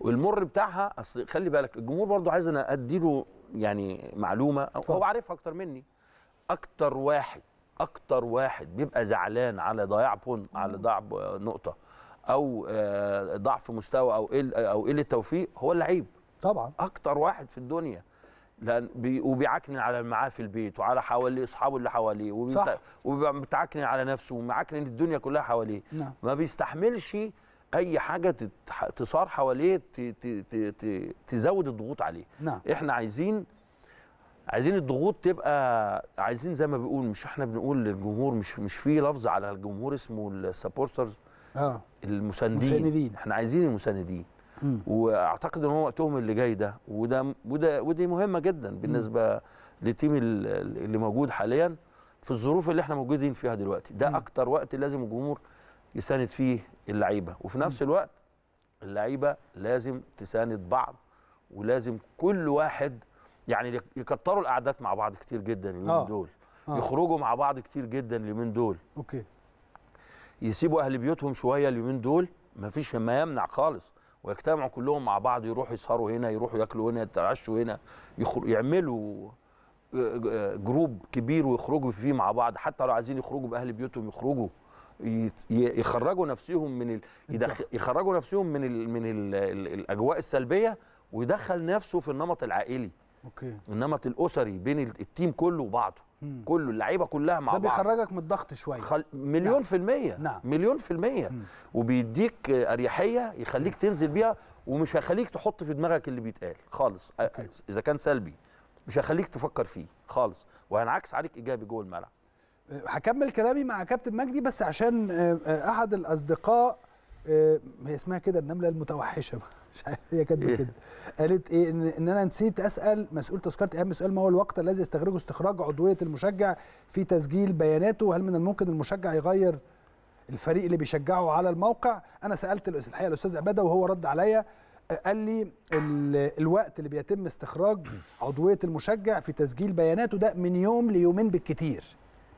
والمر بتاعها اصل خلي بالك الجمهور برضه عايز انا اديله يعني معلومه هو عارفها اكتر مني اكتر واحد اكتر واحد بيبقى زعلان على ضياع بون على ضياع نقطه او آه، ضعف مستوى او او قله توفيق هو اللعيب طبعا اكتر واحد في الدنيا لان بي وبيعكنن على اللي معاه في البيت وعلى حواليه اصحابه اللي حواليه وبيتعكنن على نفسه ومعكنن الدنيا كلها حواليه نعم. ما بيستحملش اي حاجه تصار حواليه تزود الضغوط عليه نعم. احنا عايزين عايزين الضغوط تبقى عايزين زي ما بيقول مش احنا بنقول للجمهور مش مش في لفظ على الجمهور اسمه السبورترز اه المساندين المساندين احنا عايزين المساندين م. واعتقد ان هو وقتهم اللي جاي ده وده وده ودي مهمه جدا بالنسبه للتيم اللي موجود حاليا في الظروف اللي احنا موجودين فيها دلوقتي ده م. اكتر وقت لازم الجمهور يساند فيه اللعيبه وفي نفس م. الوقت اللعيبه لازم تساند بعض ولازم كل واحد يعني يكتروا القعدات مع بعض كتير جدا اليومين آه. دول آه. يخرجوا مع بعض كتير جدا اليومين دول اوكي يسيبوا اهل بيوتهم شويه اليومين دول مفيش ما يمنع خالص ويجتمعوا كلهم مع بعض يروحوا يسهروا هنا يروحوا ياكلوا هنا يتعشوا هنا يخرج يعملوا آه، آه، جروب كبير ويخرجوا فيه مع بعض حتى لو عايزين يخرجوا باهل بيوتهم يخرجوا يخرجوا نفسهم من ال... يدخ... يخرجوا نفسهم من ال... من ال... الاجواء السلبيه ويدخل نفسه في النمط العائلي اوكي النمط الاسري بين التيم كله وبعضه مم. كله اللعيبه كلها مع بعض ده بيخرجك من الضغط شويه خل... مليون نعم. في الميه نعم. مليون في الميه مم. وبيديك اريحيه يخليك تنزل بيها ومش هيخليك تحط في دماغك اللي بيتقال خالص أوكي. اذا كان سلبي مش هيخليك تفكر فيه خالص وهينعكس عليك ايجابي جوه الملعب أه، هكمل كلامي مع كابتن مجدي بس عشان أه، أه، احد الاصدقاء هي اسمها كده النمله المتوحشه مش عارف هي كاتبه إيه. كده قالت ايه ان, إن انا نسيت اسال مسؤول تذكره اهم سؤال ما هو الوقت الذي يستخرجه استخراج عضويه المشجع في تسجيل بياناته هل من الممكن المشجع يغير الفريق اللي بيشجعه على الموقع انا سالت الحقيقه الاستاذ عباده وهو رد عليا آه، قال لي الوقت اللي بيتم استخراج عضويه المشجع في تسجيل بياناته ده من يوم ليومين بالكتير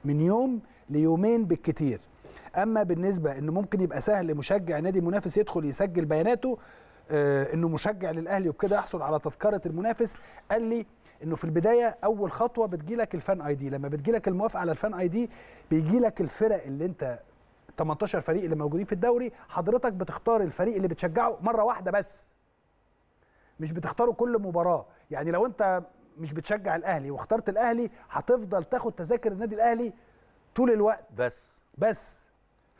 من يوم ليومين بالكتير اما بالنسبه ان ممكن يبقى سهل لمشجع نادي منافس يدخل يسجل بياناته آه، انه مشجع للاهلي وبكده احصل على تذكره المنافس قال لي انه في البدايه اول خطوه بتجي لك الفان اي دي لما بتجي لك الموافقه على الفان اي دي بيجي لك الفرق اللي انت 18 فريق اللي موجودين في الدوري حضرتك بتختار الفريق اللي بتشجعه مره واحده بس مش بتختاره كل مباراه يعني لو انت مش بتشجع الاهلي واخترت الاهلي هتفضل تاخد تذاكر النادي الاهلي طول الوقت بس بس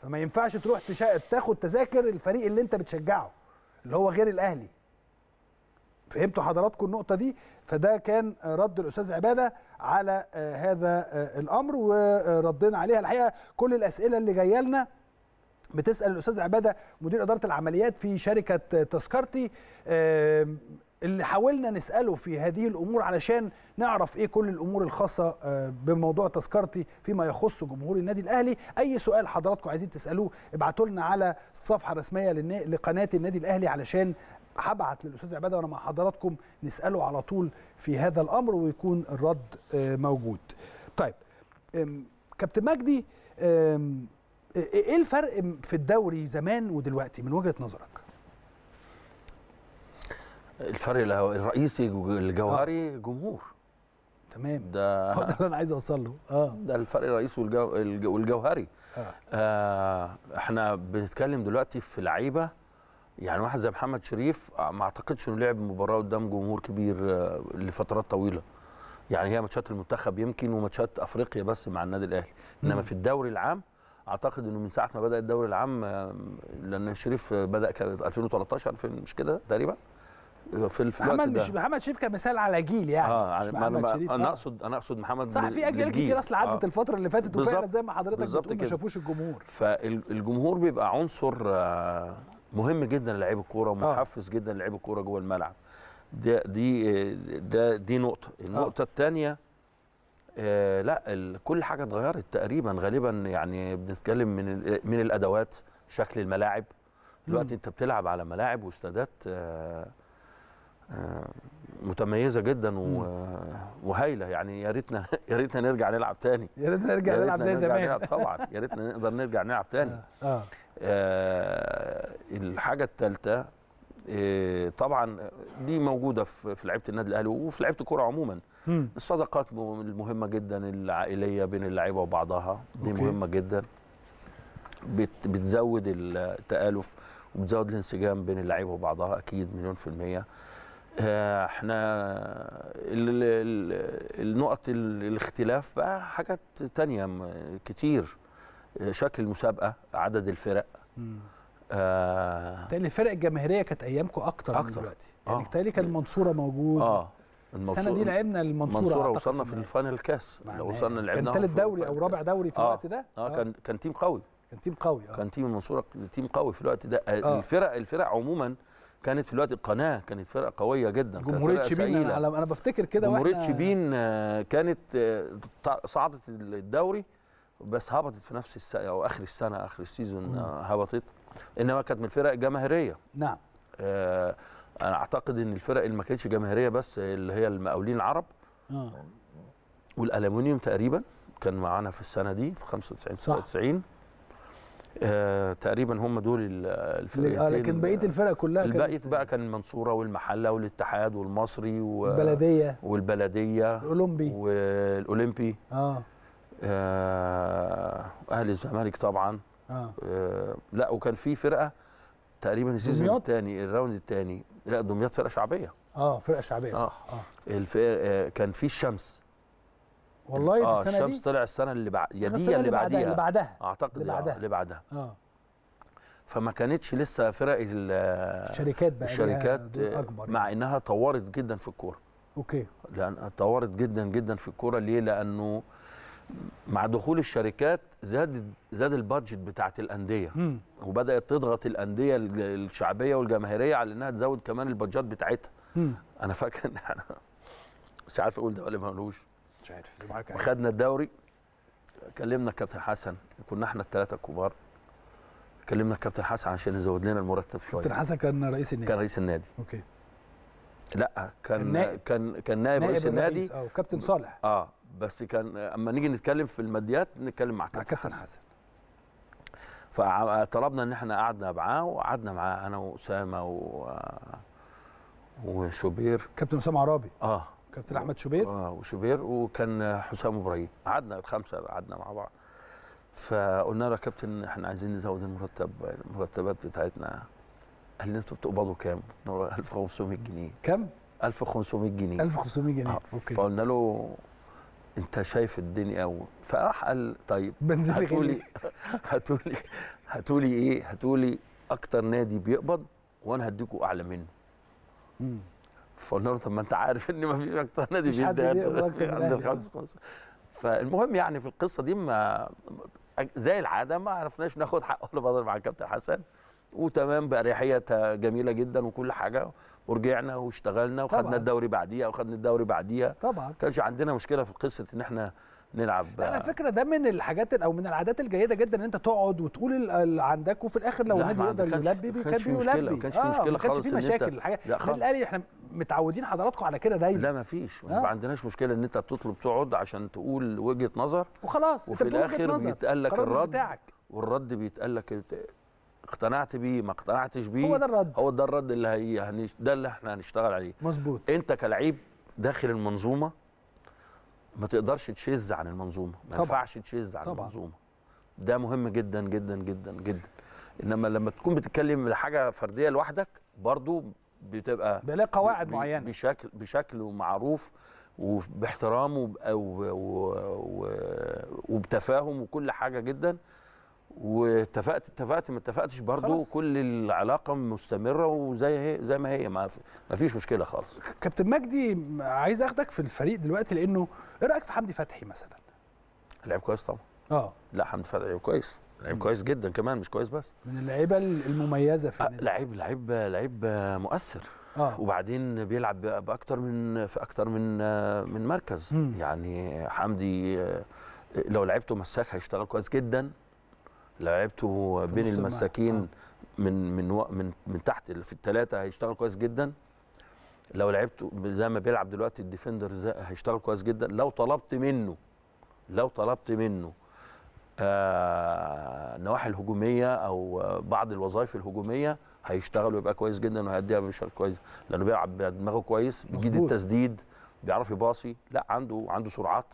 فما ينفعش تروح تشا... تاخد تذاكر الفريق اللي انت بتشجعه اللي هو غير الاهلي فهمتوا حضراتكم النقطه دي فده كان رد الاستاذ عباده على آه، هذا آه، الامر وردينا عليها الحقيقه كل الاسئله اللي جايه لنا بتسال الاستاذ عباده مدير اداره العمليات في شركه تذكرتي اللي حاولنا نساله في هذه الامور علشان نعرف ايه كل الامور الخاصه آه، بموضوع تذكرتي فيما يخص جمهور النادي الاهلي اي سؤال حضراتكم عايزين تسالوه ابعتوا لنا على الصفحه الرسميه لقناه النادي الاهلي علشان هبعت للاستاذ عباده وانا مع حضراتكم نساله على طول في هذا الامر ويكون الرد آه، موجود طيب كابتن مجدي آه، ايه الفرق في الدوري زمان ودلوقتي من وجهه نظرك الفرق الرئيسي الجوهري جمهور تمام ده هو ده اللي انا عايز اوصل له اه ده الفرق الرئيسي والجو... والجوهري آه. آه احنا بنتكلم دلوقتي في لعيبه يعني واحد زي محمد شريف آه، ما اعتقدش انه لعب مباراه قدام جمهور كبير آه، لفترات طويله يعني هي ماتشات المنتخب يمكن وماتشات افريقيا بس مع النادي الاهلي انما في الدوري العام اعتقد انه من ساعه ما بدا الدوري العام آه، لان شريف بدا 2013 2000 مش كده تقريبا في محمد مش محمد شريف كمثال على جيل يعني اه يعني مش محمد شريف انا اقصد انا اقصد محمد صح في اجيال كتير اصل عدت آه. الفتره اللي فاتت وفعلا زي ما حضرتك بتقول ما شافوش الجمهور فالجمهور بيبقى عنصر آه، مهم جدا للعيب الكوره آه. ومحفز آه. جدا للعيب الكوره جوه الملعب دي دي آه، دي, دي نقطه النقطه آه. الثانيه آه لا كل حاجه اتغيرت تقريبا غالبا يعني بنتكلم من من الادوات شكل الملاعب دلوقتي انت بتلعب على ملاعب واستادات آه آه، متميزه جدا وهايله يعني يا ريتنا يا ريتنا نرجع نلعب تاني يا ريتنا نرجع نلعب زي زمان نلعب طبعا يا ريتنا نقدر نرجع نلعب تاني آه. آه, آه، الحاجه الثالثه آه طبعا دي موجوده في لعيبه النادي الاهلي وفي لعيبه الكوره عموما مم. الصداقات المهمه جدا العائليه بين اللعيبه وبعضها دي أوكي. مهمه جدا بت بتزود التالف وبتزود الانسجام بين اللعيبه وبعضها اكيد مليون في الميه احنا ال ال النقط الاختلاف بقى حاجات تانية كتير شكل المسابقه عدد الفرق مم. آه. تالي الفرق الجماهيريه كانت ايامكم اكتر, أكتر. من دلوقتي يعني آه. تالي كان المنصوره موجود اه المنصورة السنه دي لعبنا المنصوره المنصوره وصلنا في الفاينل كاس لو وصلنا لعبنا كان ثالث دوري او رابع دوري في آه. الوقت ده آه. آه. كان كان تيم قوي كان تيم قوي آه. كان تيم المنصوره تيم قوي في الوقت ده آه. الفرق الفرق عموما كانت في الوقت القناه كانت فرقه قويه جدا جمهوريه شبين أنا, انا بفتكر كده جمهوريه شبين آه، كانت آه، صعدت الدوري بس هبطت في نفس الس... او اخر السنه اخر السيزون آه، هبطت انما كانت من الفرق الجماهيريه نعم آه انا اعتقد ان الفرق اللي ما كانتش جماهيريه بس اللي هي المقاولين العرب آه. والالومنيوم تقريبا كان معانا في السنه دي في 95 96 آه تقريبا هم دول الفرقتين آه لكن بقيه الفرق كلها البقيه بقى كان المنصوره والمحله والاتحاد والمصري والبلديه والبلديه الاولمبي والاولمبي اه, آه اهلي الزمالك طبعا آه. آه لا وكان في فرقه تقريبا السيزون الثاني الراوند الثاني لا دمياط فرقه شعبيه اه فرقه شعبيه صح اه, آه. الفرقة آه، كان في الشمس والله آه في السنه الشمس دي طلع السنه اللي بعد يا دي اللي بعديها اللي بعدها اعتقد اللي يعني، بعدها اللي بعدها اه فما كانتش لسه فرق الشركات بقى الشركات أكبر يعني. مع انها طورت جدا في الكوره اوكي لان طورت جدا جدا في الكوره ليه لانه مع دخول الشركات زاد زاد البادجت بتاعت الانديه مم. وبدات تضغط الانديه الشعبيه والجماهيريه على انها تزود كمان البادجت بتاعتها مم. انا فاكر ان انا مش عارف اقول ده ولا ما اقولوش مش عارف خدنا الدوري كلمنا الكابتن حسن كنا احنا الثلاثه الكبار كلمنا الكابتن حسن عشان يزود لنا المرتب شويه الكابتن حسن كان رئيس النادي كان رئيس النادي اوكي لا كان النائب. كان كان نائب, نائب رئيس النادي اه كابتن صالح اه بس كان اما نيجي نتكلم في الماديات نتكلم مع كابتن حسن, حسن. فطلبنا ان احنا قعدنا معاه وقعدنا معاه انا واسامه و وشوبير كابتن اسامه عرابي اه كابتن احمد شوبير اه وشوبير وكان حسام ابراهيم قعدنا الخمسه قعدنا مع بعض فقلنا له يا كابتن احنا عايزين نزود المرتب المرتبات بتاعتنا قال لي انتوا بتقبضوا كام؟ 1500 جنيه كام؟ 1500 جنيه 1500 جنيه آه. اوكي فقلنا له انت شايف الدنيا و... فراح قال طيب بنزل هتقولي هتقولي هتقولي ايه؟ هتقولي اكتر نادي بيقبض وانا هديكوا اعلى منه. امم فقلنا له طب ما انت عارف ان ما فيش اكتر نادي بيدي عند الخمس خمس فالمهم يعني في القصه دي ما زي العاده ما عرفناش ناخد حق ولا بدل مع الكابتن حسن وتمام باريحيه جميله جدا وكل حاجه ورجعنا واشتغلنا وخدنا الدوري بعديها وخدنا الدوري بعديها طبعا كانش عندنا مشكله في قصه ان احنا نلعب على فكره ده من الحاجات او من العادات الجيده جدا ان انت تقعد وتقول اللي عندك وفي الاخر لو النادي يقدر يلبي كان في مشكله ما كانش في آه، مشكله خالص في مشاكل الحاجه النادي الاهلي احنا متعودين حضراتكم على كده دايما لا ما فيش آه. ما عندناش مشكله ان انت بتطلب تقعد عشان تقول وجهه نظر وخلاص وفي الاخر بيتقال لك الرد بتاعك. والرد بيتقال لك اقتنعت بيه ما اقتنعتش بيه هو ده الرد هو ده الرد اللي هي ده اللي احنا هنشتغل عليه مظبوط انت كلعيب داخل المنظومه ما تقدرش تشز عن المنظومه ما ينفعش تشز عن طبعًا. المنظومه ده مهم جدا جدا جدا جدا انما لما تكون بتتكلم لحاجه فرديه لوحدك برضو بتبقى بلا قواعد معينه بشكل بشكل معروف وباحترام وبتفاهم وكل حاجه جدا واتفقت اتفقت ما اتفقتش برضو كل العلاقه مستمره وزي هي زي ما هي ما فيش مشكله خالص كابتن مجدي عايز اخدك في الفريق دلوقتي لانه ايه رايك في حمدي فتحي مثلا لعيب كويس طبعا اه لا حمدي فتحي لعيب كويس لعيب كويس جدا كمان مش كويس بس من اللعيبه المميزه في آه لعيب لعيب لعيب مؤثر آه. وبعدين بيلعب باكتر من في اكتر من آه، من مركز مم. يعني حمدي آه، لو لعبته مساك هيشتغل كويس جدا لعبته بين المساكين آه. من من من من تحت في الثلاثه هيشتغل كويس جدا لو لعبته زي ما بيلعب دلوقتي الديفندر هيشتغل كويس جدا لو طلبت منه لو طلبت منه آه النواحي الهجوميه او بعض الوظائف الهجوميه هيشتغل ويبقى كويس جدا وهيديها بشكل كويس لانه بيلعب بدماغه كويس بيجيد التسديد بيعرف يباصي لا عنده عنده سرعات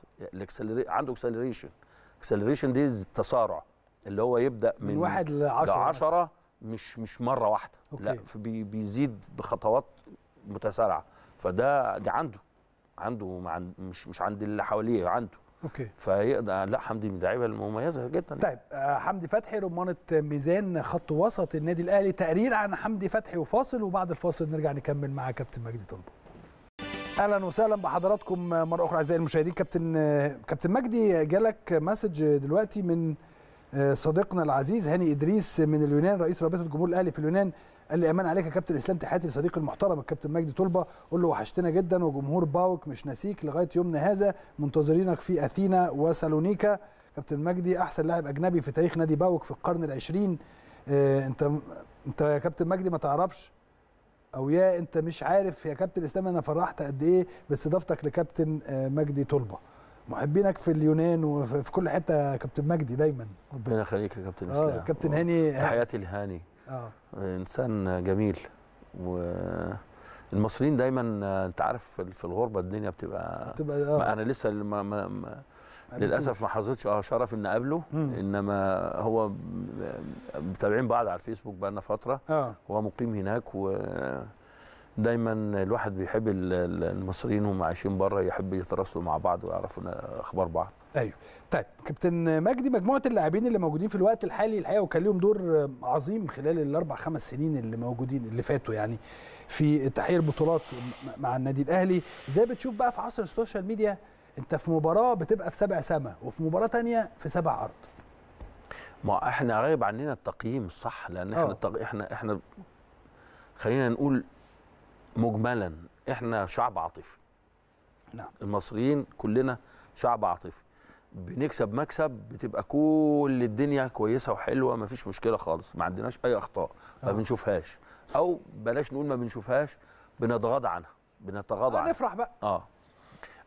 عنده اكسلريشن اكسلريشن دي تسارع اللي هو يبدا من, من واحد ل 10 مش مش مره واحده أوكي. لا بيزيد بخطوات متسارعه فده دي عنده عنده مش مش عند اللي حواليه عنده اوكي فيقدر لا حمدي من اللعيبه المميزه جدا طيب آه، حمدي فتحي رمانه ميزان خط وسط النادي الاهلي تقرير عن حمدي فتحي وفاصل وبعد الفاصل نرجع نكمل مع كابتن مجدي طلبه اهلا وسهلا بحضراتكم مره اخرى اعزائي المشاهدين كابتن آه، كابتن مجدي جالك مسج دلوقتي من آه، صديقنا العزيز هاني ادريس من اليونان رئيس رابطه الجمهور الاهلي في اليونان قال لي امان عليك يا كابتن اسلام تحياتي لصديقي المحترم الكابتن مجدي طلبه قول له وحشتنا جدا وجمهور باوك مش ناسيك لغايه يومنا هذا منتظرينك في اثينا وسالونيكا كابتن مجدي احسن لاعب اجنبي في تاريخ نادي باوك في القرن العشرين آه، انت انت يا كابتن مجدي ما تعرفش او يا انت مش عارف يا كابتن اسلام انا فرحت قد ايه باستضافتك لكابتن آه، مجدي طلبه محبينك في اليونان وفي كل حته يا كابتن مجدي دايما ربنا يخليك يا كابتن آه، اسلام اه كابتن هاني تحياتي لهاني اه انسان جميل و المصريين دايما انت عارف في الغربه الدنيا بتبقى, بتبقى آه. انا لسه ما ما ما للاسف ما حظيتش اه شرف ان اقابله انما هو متابعين بعض على الفيسبوك بقى لنا فتره آه. هو مقيم هناك و دايما الواحد بيحب المصريين وهم عايشين بره يحب يتراسلوا مع بعض ويعرفوا اخبار بعض ايوه طيب كابتن مجدي مجموعه اللاعبين اللي موجودين في الوقت الحالي الحقيقه وكان لهم دور عظيم خلال الاربع خمس سنين اللي موجودين اللي فاتوا يعني في تحقيق البطولات مع النادي الاهلي ازاي بتشوف بقى في عصر السوشيال ميديا انت في مباراه بتبقى في سبع سما وفي مباراه تانية في سبع ارض ما احنا غايب عننا التقييم الصح لان احنا آه. التق... احنا احنا خلينا نقول مجملا احنا شعب عاطفي نعم المصريين كلنا شعب عاطفي بنكسب مكسب بتبقى كل الدنيا كويسه وحلوه ما فيش مشكله خالص ما عندناش اي اخطاء ما نعم. بنشوفهاش او بلاش نقول ما بنشوفهاش بنتغاضى عنها بنتغاضى عنها نفرح بقى اه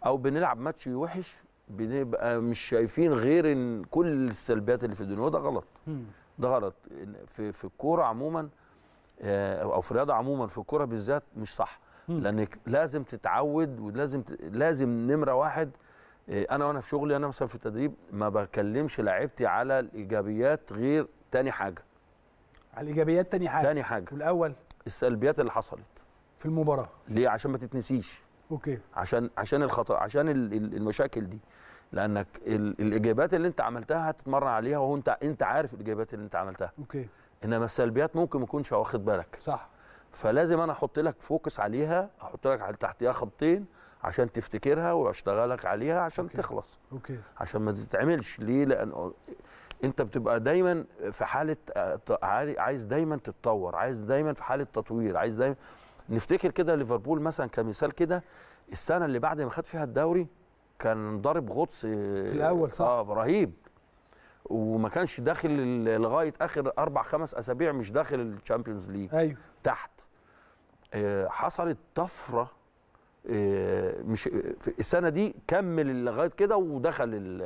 او بنلعب ماتش وحش بنبقى مش شايفين غير ان كل السلبيات اللي في الدنيا وده غلط ده غلط في في الكوره عموما آه، او في الرياضه عموما في الكوره بالذات مش صح لانك لازم تتعود ولازم ت... لازم نمره واحد آه، انا وانا في شغلي انا مثلا في التدريب ما بكلمش لعيبتي على الايجابيات غير تاني حاجه على الايجابيات تاني حاجه تاني حاجه والاول السلبيات اللي حصلت في المباراه ليه عشان ما تتنسيش اوكي عشان عشان الخطا عشان المشاكل دي لانك الاجابات اللي انت عملتها هتتمرن عليها وهو انت انت عارف الاجابات اللي انت عملتها اوكي انما السلبيات ممكن ما تكونش واخد بالك صح فلازم انا احط لك فوكس عليها احط لك على تحتيها خطين عشان تفتكرها واشتغلك عليها عشان أوكي. تخلص أوكي. عشان ما تتعملش ليه لان انت بتبقى دايما في حاله عايز دايما تتطور عايز دايما في حاله تطوير عايز دايما نفتكر كده ليفربول مثلا كمثال كده السنه اللي بعد ما خد فيها الدوري كان ضارب غطس في الاول صح آه رهيب وما كانش داخل لغايه اخر اربع خمس اسابيع مش داخل الشامبيونز ليج أيوه. تحت آه، حصلت طفره آه، مش السنه دي كمل لغايه كده ودخل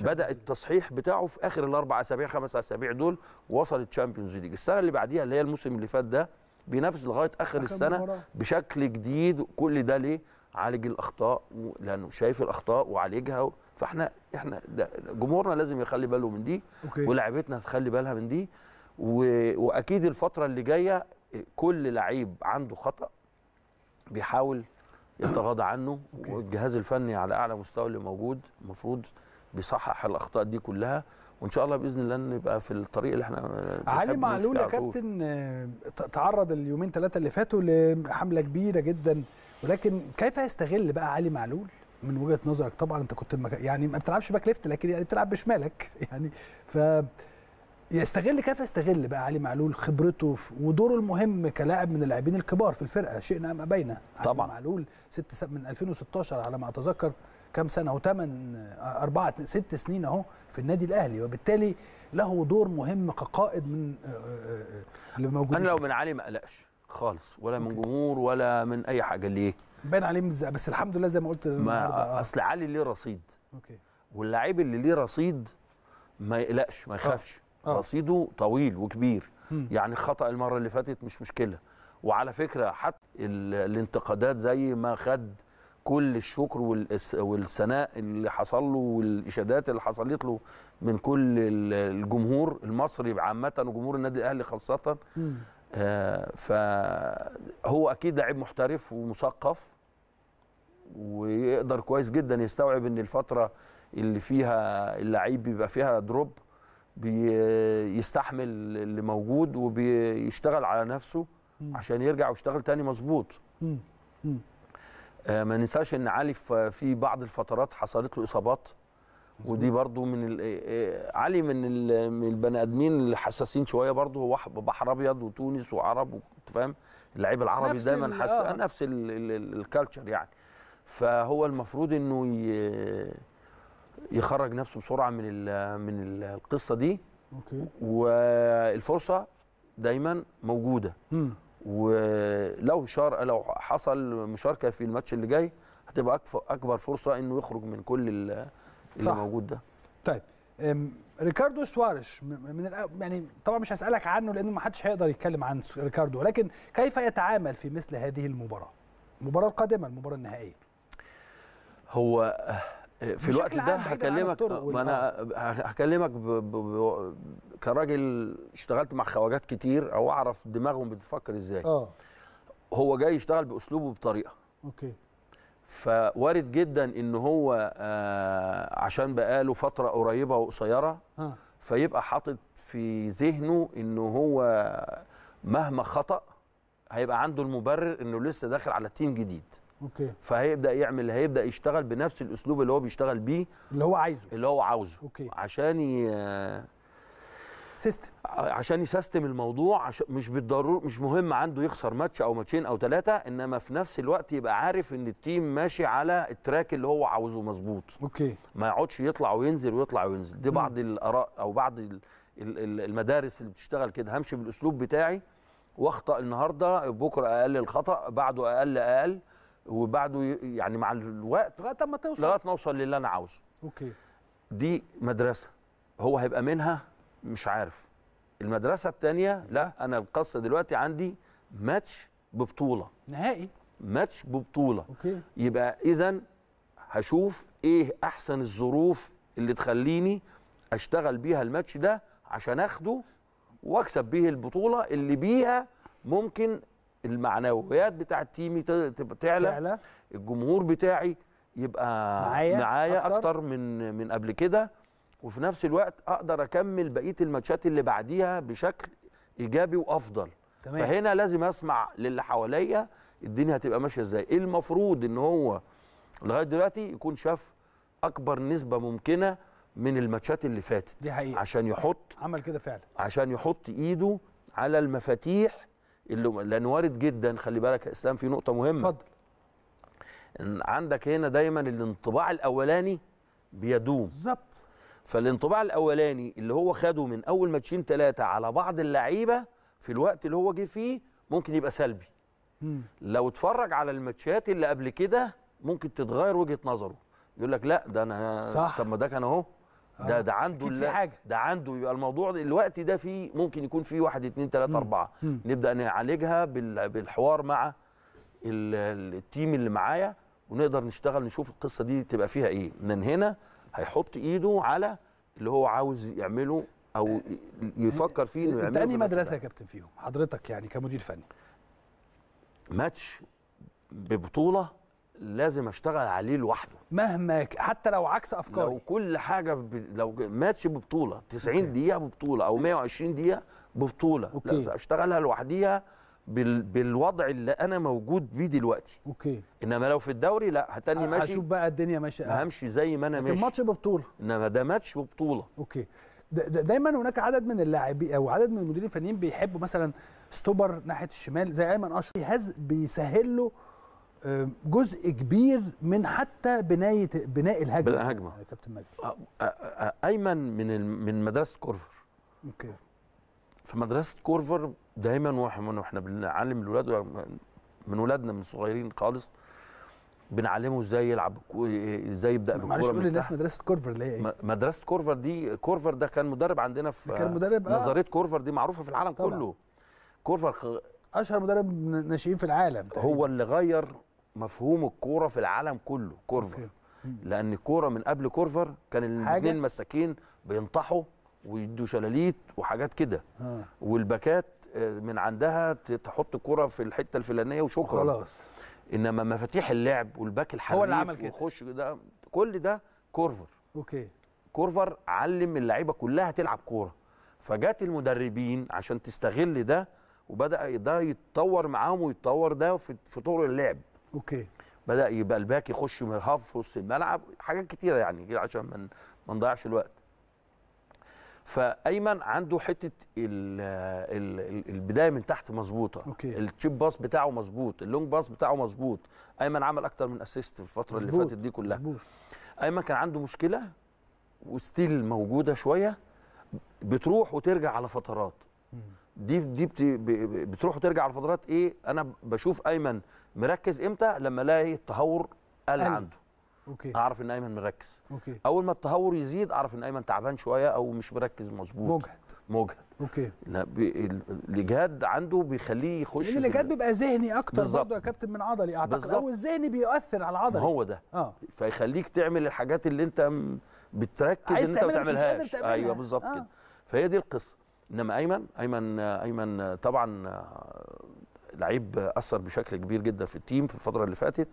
بدا التصحيح بتاعه في اخر الاربع اسابيع خمس اسابيع دول وصل الشامبيونز ليج السنه اللي بعديها اللي هي الموسم اللي فات ده بينافس لغايه اخر السنه مرة. بشكل جديد كل ده ليه عالج الاخطاء لانه شايف الاخطاء وعالجها فاحنا احنا جمهورنا لازم يخلي باله من دي ولاعيبتنا تخلي بالها من دي واكيد الفتره اللي جايه كل لعيب عنده خطا بيحاول يتغاضى عنه أوكي. والجهاز الفني على اعلى مستوى اللي موجود المفروض بيصحح الاخطاء دي كلها وان شاء الله باذن الله نبقى في الطريق اللي احنا علي معلول يا كابتن تعرض اليومين ثلاثه اللي فاتوا لحمله كبيره جدا ولكن كيف يستغل بقى علي معلول من وجهه نظرك طبعا انت كنت المك... يعني ما بتلعبش باك ليفت لكن يعني بتلعب بشمالك يعني ف يستغل كيف يستغل بقى علي معلول خبرته ودوره المهم كلاعب من اللاعبين الكبار في الفرقه شئنا ام ابينا طبعا علي معلول ست س... من 2016 على ما اتذكر كام سنه وثمان اربعه ست سنين اهو في النادي الاهلي وبالتالي له دور مهم كقائد من آه، آه، آه، اللي موجودين انا لو من علي ما اقلقش خالص ولا من جمهور ولا من اي حاجه ليه؟ باين عليه من بس الحمد لله زي ما قلت ما آه. اصل علي ليه رصيد اوكي واللاعب اللي ليه رصيد ما يقلقش ما يخافش أوه. آه. رصيده طويل وكبير مم. يعني خطا المره اللي فاتت مش مشكله وعلى فكره حتى الانتقادات زي ما خد كل الشكر والثناء اللي حصل له والاشادات اللي حصلت له من كل الجمهور المصري عامه وجمهور النادي الاهلي خاصه مم. آه، فهو اكيد لعيب محترف ومثقف ويقدر كويس جدا يستوعب ان الفتره اللي فيها اللعيب بيبقى فيها دروب بيستحمل اللي موجود وبيشتغل على نفسه عشان يرجع ويشتغل تاني مظبوط آه، ما ننساش ان علي في بعض الفترات حصلت له اصابات ودي برضو من إيه، إيه، علي من من البني ادمين الحساسين شويه برضو هو بحر ابيض وتونس وعرب انت فاهم اللعيب العربي دايما حاسس آه. نفس الكالتشر يعني فهو المفروض انه يخرج نفسه بسرعه من ال من القصه دي اوكي والفرصه دايما موجوده م. ولو شار لو حصل مشاركه في الماتش اللي جاي هتبقى اكبر فرصه انه يخرج من كل اللي صح. موجود ده طيب ريكاردو سواريش من يعني طبعا مش هسالك عنه لانه ما حدش هيقدر يتكلم عن ريكاردو ولكن كيف يتعامل في مثل هذه المباراه المباراه القادمه المباراه النهائيه هو أه، في الوقت ده هكلمك ما انا أه، هكلمك ب... ب... ب... كراجل اشتغلت مع خواجات كتير او اعرف دماغهم بتفكر ازاي اه هو جاي يشتغل باسلوبه بطريقه اوكي فوارد جدا ان هو آه عشان بقاله فتره قريبه وقصيره فيبقى حاطط في ذهنه ان هو مهما خطا هيبقى عنده المبرر انه لسه داخل على تيم جديد اوكي فهيبدا يعمل هيبدا يشتغل بنفس الاسلوب اللي هو بيشتغل بيه اللي هو عايزه اللي هو عاوزه اوكي عشان ي... آه، سيستم آه، عشان يسيستم الموضوع عشان مش بالضروره مش مهم عنده يخسر ماتش او ماتشين او ثلاثه انما في نفس الوقت يبقى عارف ان التيم ماشي على التراك اللي هو عاوزه مظبوط اوكي ما يقعدش يطلع وينزل ويطلع وينزل دي بعض الاراء او بعض المدارس اللي بتشتغل كده همشي بالاسلوب بتاعي واخطا النهارده بكره اقل الخطا بعده اقل اقل وبعده يعني مع الوقت لغايه ما توصل لغايه ما اوصل للي انا عاوزه اوكي دي مدرسه هو هيبقى منها مش عارف المدرسه الثانيه لا انا القصة دلوقتي عندي ماتش ببطوله نهائي ماتش ببطوله أوكي. يبقى اذا هشوف ايه احسن الظروف اللي تخليني اشتغل بيها الماتش ده عشان اخده واكسب بيه البطوله اللي بيها ممكن المعنويات بتاعه تيمي تعلى, تعلى الجمهور بتاعي يبقى معايا, معايا أكتر, اكتر من من قبل كده وفي نفس الوقت اقدر اكمل بقيه الماتشات اللي بعديها بشكل ايجابي وافضل تمام. فهنا لازم اسمع للي حواليا الدنيا هتبقى ماشيه ازاي ايه المفروض ان هو لغايه دلوقتي يكون شاف اكبر نسبه ممكنه من الماتشات اللي فاتت دي حقيقة. عشان يحط عمل كده فعلا عشان يحط ايده على المفاتيح اللي لان وارد جدا خلي بالك يا اسلام في نقطه مهمه اتفضل عندك هنا دايما الانطباع الاولاني بيدوم بالظبط فالانطباع الاولاني اللي هو خده من اول ماتشين ثلاثه على بعض اللعيبه في الوقت اللي هو جه فيه ممكن يبقى سلبي لو اتفرج على الماتشات اللي قبل كده ممكن تتغير وجهه نظره يقول لك لا ده انا صح. طب ما ده كان اهو آه. ده ده عنده في حاجة. ده عنده يبقى الموضوع الوقت ده فيه ممكن يكون فيه واحد اتنين تلاته مم. اربعه مم. نبدا نعالجها بالحوار مع التيم اللي معايا ونقدر نشتغل نشوف القصه دي تبقى فيها ايه من هنا هيحط ايده على اللي هو عاوز يعمله او آه، يفكر فيه انه يعمله تاني مدرسه يا كابتن فيهم حضرتك يعني كمدير فني ماتش ببطوله لازم اشتغل عليه لوحده مهما حتى لو عكس افكاري لو كل حاجه ب... لو ماتش ببطوله 90 دقيقه ببطوله او 120 دقيقه ببطوله أوكي. لازم اشتغلها لوحديها بال... بالوضع اللي انا موجود بيه دلوقتي اوكي انما لو في الدوري لا هتاني ماشي هشوف بقى الدنيا ماشيه همشي زي ما انا ماشي ماتش ببطوله انما ده ماتش وبطوله اوكي دايما هناك عدد من اللاعبين او عدد من المديرين الفنيين بيحبوا مثلا ستوبر ناحيه الشمال زي ايمن اشرف بيهز بيسهل له آه، جزء كبير من حتى بنايه بناء الهجمه بالهجمه يا آه، كابتن مجدي آه، ايمن من من مدرسه كورفر اوكي فمدرسه كورفر دايما واحنا بنعلم الاولاد من ولادنا من صغيرين خالص بنعلمه ازاي يلعب ازاي يبدا بالكوره معلش قول للناس مدرسه كورفر اللي هي ايه مدرسه كورفر دي كورفر ده كان مدرب عندنا في كان مدرب آه. نظريه كورفر دي معروفه في العالم طبعا. كله كورفر خ... اشهر مدرب ناشئين في العالم تقريبا. هو اللي غير مفهوم الكوره في العالم كله كورفر لان الكوره من قبل كورفر كان الاثنين مساكين بينطحوا ويدوا شلاليت وحاجات كده آه. والباكات آه، من عندها تحط كرة في الحته الفلانيه وشكرا خلاص انما مفاتيح اللعب والباك الحريف هو اللي عمل كده وخش ده كل ده كورفر اوكي كورفر علم اللعيبه كلها تلعب كوره فجات المدربين عشان تستغل ده وبدا ده يتطور معاهم ويتطور ده في, في اللعب اوكي بدا يبقى الباك يخش من الهاف في وسط الملعب حاجات كتيره يعني عشان ما نضيعش الوقت فايمن عنده حته الـ الـ البدايه من تحت مظبوطه التشيب باص بتاعه مظبوط اللونج باص بتاعه مظبوط ايمن عمل اكتر من اسيست في الفتره مزبوط. اللي فاتت دي كلها مزبوط. ايمن كان عنده مشكله وستيل موجوده شويه بتروح وترجع على فترات دي دي بتروح وترجع على فترات ايه انا بشوف ايمن مركز امتى لما الاقي التهور قل عنده أوكي. اعرف ان ايمن مركز أوكي. اول ما التهور يزيد اعرف ان ايمن تعبان شويه او مش مركز مظبوط مجهد مجهد اوكي الاجهاد عنده بيخليه يخش يعني الاجهاد بيبقى ذهني اكتر برضه يا كابتن من عضلي اعتقد بالزبط. او الذهني بيؤثر على العضلي هو ده اه فيخليك تعمل الحاجات اللي انت بتركز ان انت ما تعملهاش ايوه بالظبط آه. كده فهي دي القصه انما ايمن ايمن ايمن طبعا لعيب اثر بشكل كبير جدا في التيم في الفتره اللي فاتت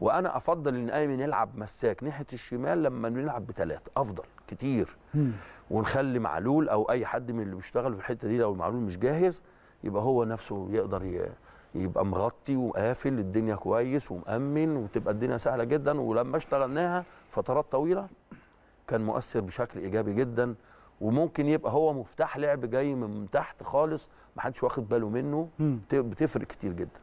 وانا افضل ان ايمن يلعب مساك ناحيه الشمال لما نلعب بثلاثه افضل كتير ونخلي معلول او اي حد من اللي بيشتغل في الحته دي لو معلول مش جاهز يبقى هو نفسه يقدر يبقى مغطي وقافل الدنيا كويس ومأمن وتبقى الدنيا سهله جدا ولما اشتغلناها فترات طويله كان مؤثر بشكل ايجابي جدا وممكن يبقى هو مفتاح لعب جاي من تحت خالص محدش واخد باله منه بتفرق كتير جدا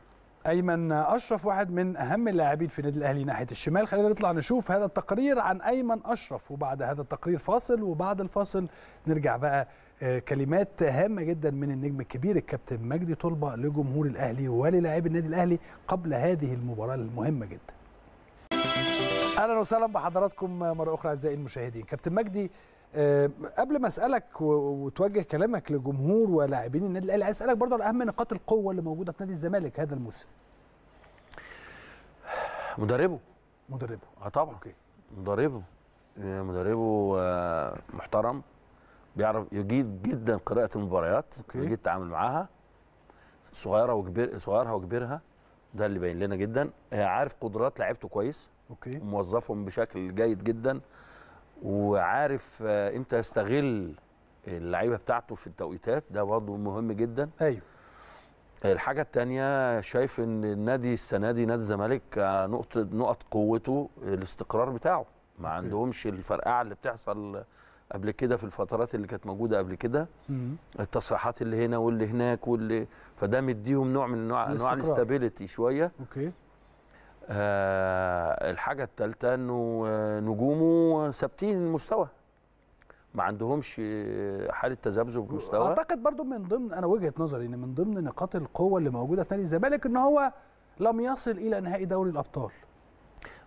ايمن اشرف واحد من اهم اللاعبين في النادي الاهلي ناحيه الشمال خلينا نطلع نشوف هذا التقرير عن ايمن اشرف وبعد هذا التقرير فاصل وبعد الفاصل نرجع بقى آه، كلمات هامه جدا من النجم الكبير الكابتن مجدي طلبه لجمهور الاهلي وللاعبي النادي الاهلي قبل هذه المباراه المهمه جدا اهلا وسهلا بحضراتكم مره اخرى اعزائي المشاهدين كابتن مجدي آه، قبل ما اسالك وتوجه كلامك لجمهور ولاعبين النادي الاهلي عايز اسالك برضه على اهم نقاط القوه اللي موجوده في نادي الزمالك هذا الموسم مدربه مدربه اه طبعا أوكي. مدربه مدربه آه، محترم بيعرف يجيد جدا قراءه المباريات أوكي. يجيد التعامل معاها صغيره وكبير صغيرها وكبيرها ده اللي باين لنا جدا آه، عارف قدرات لعيبته كويس اوكي وموظفهم بشكل جيد جدا وعارف آه، امتى يستغل اللعيبه بتاعته في التوقيتات ده برضه مهم جدا ايوه الحاجه الثانيه شايف ان النادي السنه دي نادي الزمالك آه، نقطه نقط قوته الاستقرار بتاعه ما عندهمش الفرقعه اللي بتحصل قبل كده في الفترات اللي كانت موجوده قبل كده التصريحات اللي هنا واللي هناك واللي فده مديهم نوع من نوع انواع الاستابيليتي شويه اوكي آه، الحاجه الثالثه انه آه، نجومه ثابتين المستوى ما عندهمش آه، حاله تذبذب مستوى اعتقد برضو من ضمن انا وجهه نظري ان من ضمن نقاط القوه اللي موجوده في نادي الزمالك ان هو لم يصل الى نهائي دوري الابطال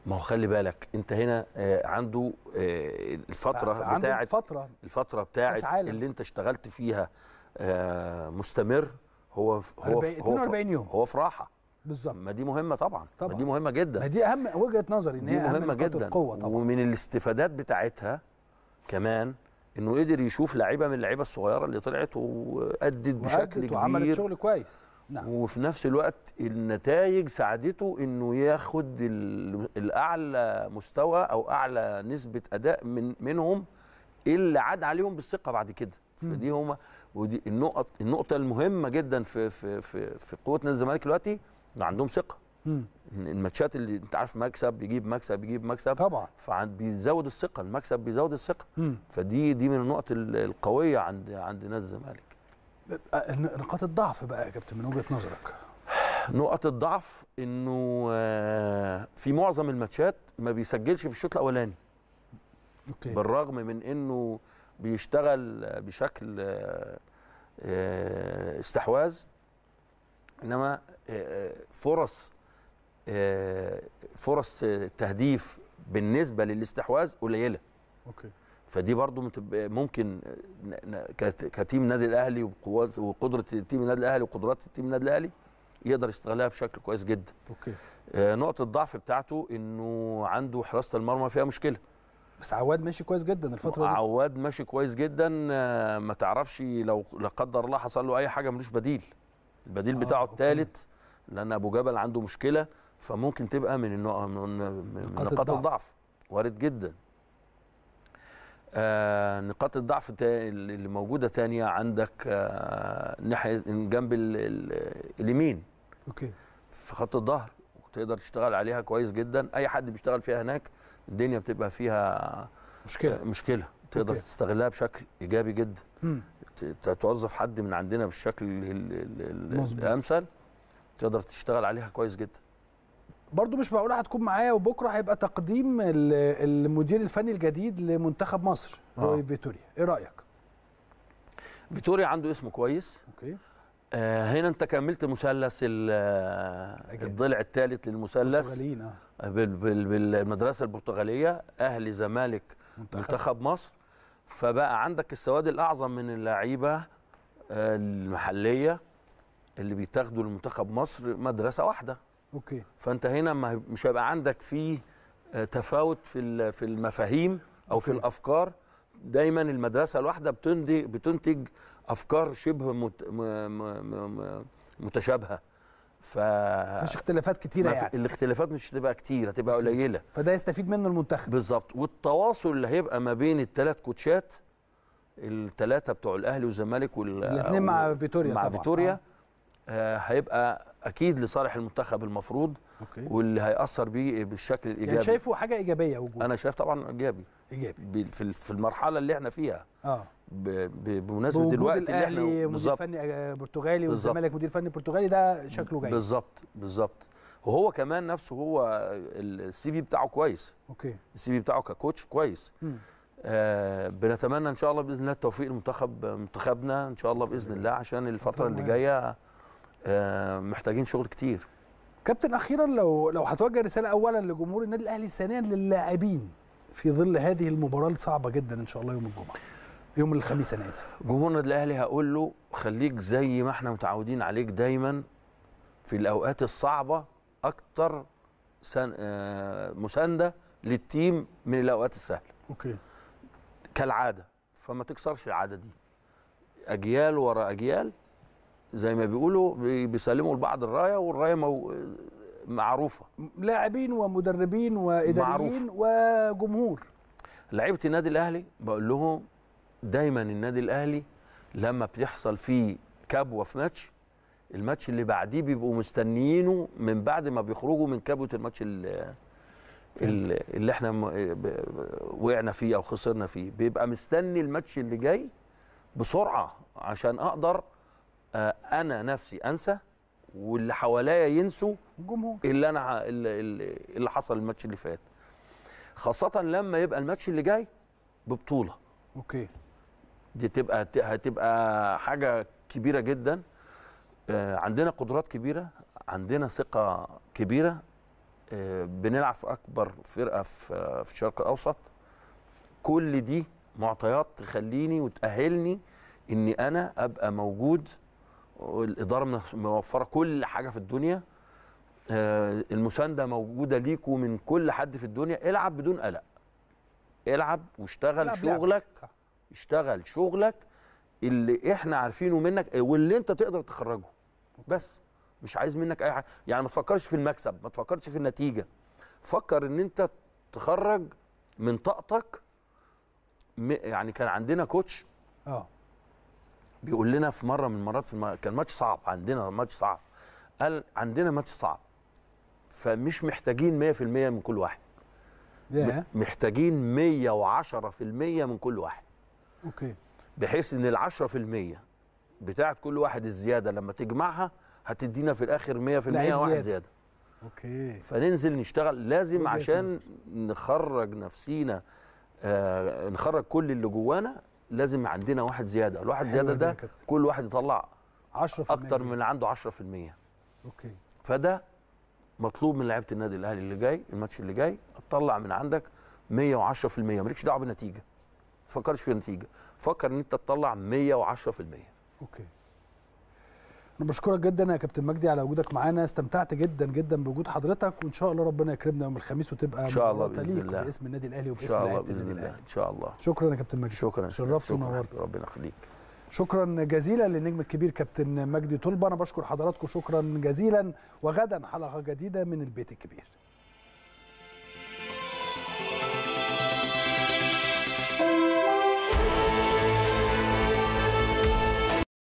ما هو خلي بالك انت هنا عنده الفتره بتاعه الفتره الفتره بتاعه اللي انت اشتغلت فيها مستمر هو هو 42 يوم هو في راحه بالظبط ما دي مهمه طبعا طبعا ما دي مهمه جدا ما دي اهم وجهه نظري ان هي مهمه أهم جدا القوة طبعا. ومن الاستفادات بتاعتها كمان انه قدر يشوف لعيبه من اللعيبه الصغيره اللي طلعت وادت بشكل كبير وعملت شغل كويس نعم. وفي نفس الوقت النتائج ساعدته انه ياخد الاعلى مستوى او اعلى نسبه اداء من منهم اللي عاد عليهم بالثقه بعد كده فدي هما ودي النقط النقطه المهمه جدا في في في, في قوه نادي الزمالك دلوقتي عندهم ثقه الماتشات اللي انت عارف مكسب يجيب مكسب يجيب مكسب طبعا فبيزود الثقه المكسب بيزود الثقه فدي دي من النقط القويه عند عند نادي الزمالك نقاط الضعف بقى يا كابتن من وجهه نظرك نقط الضعف انه آه، في معظم الماتشات ما بيسجلش في الشوط الاولاني أوكي. بالرغم من انه بيشتغل بشكل آه، آه، استحواذ انما آه، آه، فرص آه، فرص تهديف بالنسبه للاستحواذ قليله اوكي فدي برضو ممكن كتيم النادي الاهلي وقوات وقدره تيم النادي الاهلي وقدرات تيم النادي الاهلي يقدر يستغلها بشكل كويس جدا اوكي نقطه الضعف بتاعته انه عنده حراسه المرمى فيها مشكله بس عواد ماشي كويس جدا الفتره دي عواد ماشي كويس جدا ما تعرفش لو لا قدر الله حصل له اي حاجه ملوش بديل البديل آه بتاعه الثالث لان ابو جبل عنده مشكله فممكن تبقى من النوع من نقاط الضعف وارد جدا آه نقاط الضعف اللي موجوده ثانيه عندك آه ناحيه جنب اليمين اوكي في خط الظهر وتقدر تشتغل عليها كويس جدا اي حد بيشتغل فيها هناك الدنيا بتبقى فيها مشكله آه، مشكله تقدر أوكي. تستغلها بشكل ايجابي جدا توظف حد من عندنا بالشكل الامثل تقدر تشتغل عليها كويس جدا برضو مش معقوله هتكون معايا وبكره هيبقى تقديم المدير الفني الجديد لمنتخب مصر آه. روي فيتوريا ايه رايك فيتوريا عنده اسم كويس اوكي آه هنا انت كملت مثلث الضلع الثالث للمثلث آه. بالمدرسه البرتغاليه اهلي زمالك منتخب, منتخب مصر فبقى عندك السواد الاعظم من اللعيبه آه، المحليه اللي بيتاخدوا لمنتخب مصر مدرسه واحده اوكي فانت هنا مش هيبقى عندك فيه آه، تفاوت في في المفاهيم او أوكي. في الافكار دايما المدرسه الواحده بتنتج بتنتج افكار شبه متشابهه ف مفيش اختلافات كتيره يعني الاختلافات مش هتبقى كتير هتبقى قليله فده يستفيد منه المنتخب بالظبط والتواصل اللي هيبقى ما بين الثلاث كوتشات الثلاثه بتوع الاهلي والزمالك وال الاثنين مع فيتوريا مع طبعا. فيتوريا آه. آه، هيبقى اكيد لصالح المنتخب المفروض أوكي. واللي هياثر بيه بالشكل يعني الايجابي يعني شايفه حاجه ايجابيه وجود انا شايف طبعا ايجابي ايجابي في المرحله اللي احنا فيها اه بمناسبه الوقت اللي احنا مدير فني آه، برتغالي والزمالك مدير فني برتغالي ده شكله جاي بالظبط بالظبط وهو كمان نفسه هو السي في بتاعه كويس اوكي السي في بتاعه ككوتش كويس آه بنتمنى ان شاء الله باذن الله التوفيق لمنتخب منتخبنا ان شاء الله باذن الله عشان الفتره اللي جايه آه، محتاجين شغل كتير كابتن اخيرا لو لو هتوجه رساله اولا لجمهور النادي الاهلي ثانيا للاعبين في ظل هذه المباراه الصعبه جدا ان شاء الله يوم الجمعه يوم الخميس انا اسف جمهور النادي الاهلي هقول له خليك زي ما احنا متعودين عليك دايما في الاوقات الصعبه اكتر سن... آه، مسانده للتيم من الاوقات السهله اوكي كالعاده فما تكسرش العاده دي اجيال ورا اجيال زي ما بيقولوا بيسلموا لبعض الرايه والرايه مو... معروفه لاعبين ومدربين واداريين معروف. وجمهور لعيبه النادي الاهلي بقول لهم دايما النادي الاهلي لما بيحصل فيه كبوه في ماتش الماتش اللي بعديه بيبقوا مستنيينه من بعد ما بيخرجوا من كبوه الماتش اللي, اللي احنا وقعنا فيه او خسرنا فيه بيبقى مستني الماتش اللي جاي بسرعه عشان اقدر آه، انا نفسي انسى واللي حواليا ينسوا الجمهور اللي انا اللي حصل الماتش اللي فات خاصه لما يبقى الماتش اللي جاي ببطوله اوكي دي تبقى هتبقى حاجه كبيره جدا آه، عندنا قدرات كبيره عندنا ثقه كبيره آه، بنلعب في اكبر فرقه في الشرق الاوسط كل دي معطيات تخليني وتاهلني اني انا ابقى موجود الاداره موفره كل حاجه في الدنيا آه، المسانده موجوده ليكوا من كل حد في الدنيا العب بدون قلق العب واشتغل شغلك اشتغل شغلك اللي احنا عارفينه منك آه، واللي انت تقدر تخرجه بس مش عايز منك اي حاجه يعني ما تفكرش في المكسب ما تفكرش في النتيجه فكر ان انت تخرج من طاقتك يعني كان عندنا كوتش اه بيقول لنا في مره من المرات في المرات كان ماتش صعب عندنا ماتش صعب قال عندنا ماتش صعب فمش محتاجين 100% من كل واحد yeah. محتاجين 110% من كل واحد اوكي okay. بحيث ان ال 10% بتاعت كل واحد الزياده لما تجمعها هتدينا في الاخر 100% واحد زياده, زيادة. اوكي okay. فننزل نشتغل لازم عشان نخرج نفسينا آه نخرج كل اللي جوانا لازم عندنا واحد زياده الواحد زياده ده كل واحد يطلع 10% اكتر من اللي عنده 10% اوكي فده مطلوب من لعيبه النادي الاهلي اللي جاي الماتش اللي جاي تطلع من عندك 110% مالكش دعوه بالنتيجه ما تفكرش في النتيجه فكر ان انت تطلع 110% اوكي انا بشكرك جدا يا كابتن مجدي على وجودك معانا استمتعت جدا جدا بوجود حضرتك وان شاء الله ربنا يكرمنا يوم الخميس وتبقى ان شاء الله باذن الله باسم النادي الاهلي وباسم باذن النادي الاهلي ان شاء الله شكرا يا كابتن مجدي شكرا شرفت ونورت ربنا يخليك شكرا جزيلا للنجم الكبير كابتن مجدي طلبه انا بشكر حضراتكم شكرا جزيلا وغدا حلقه جديده من البيت الكبير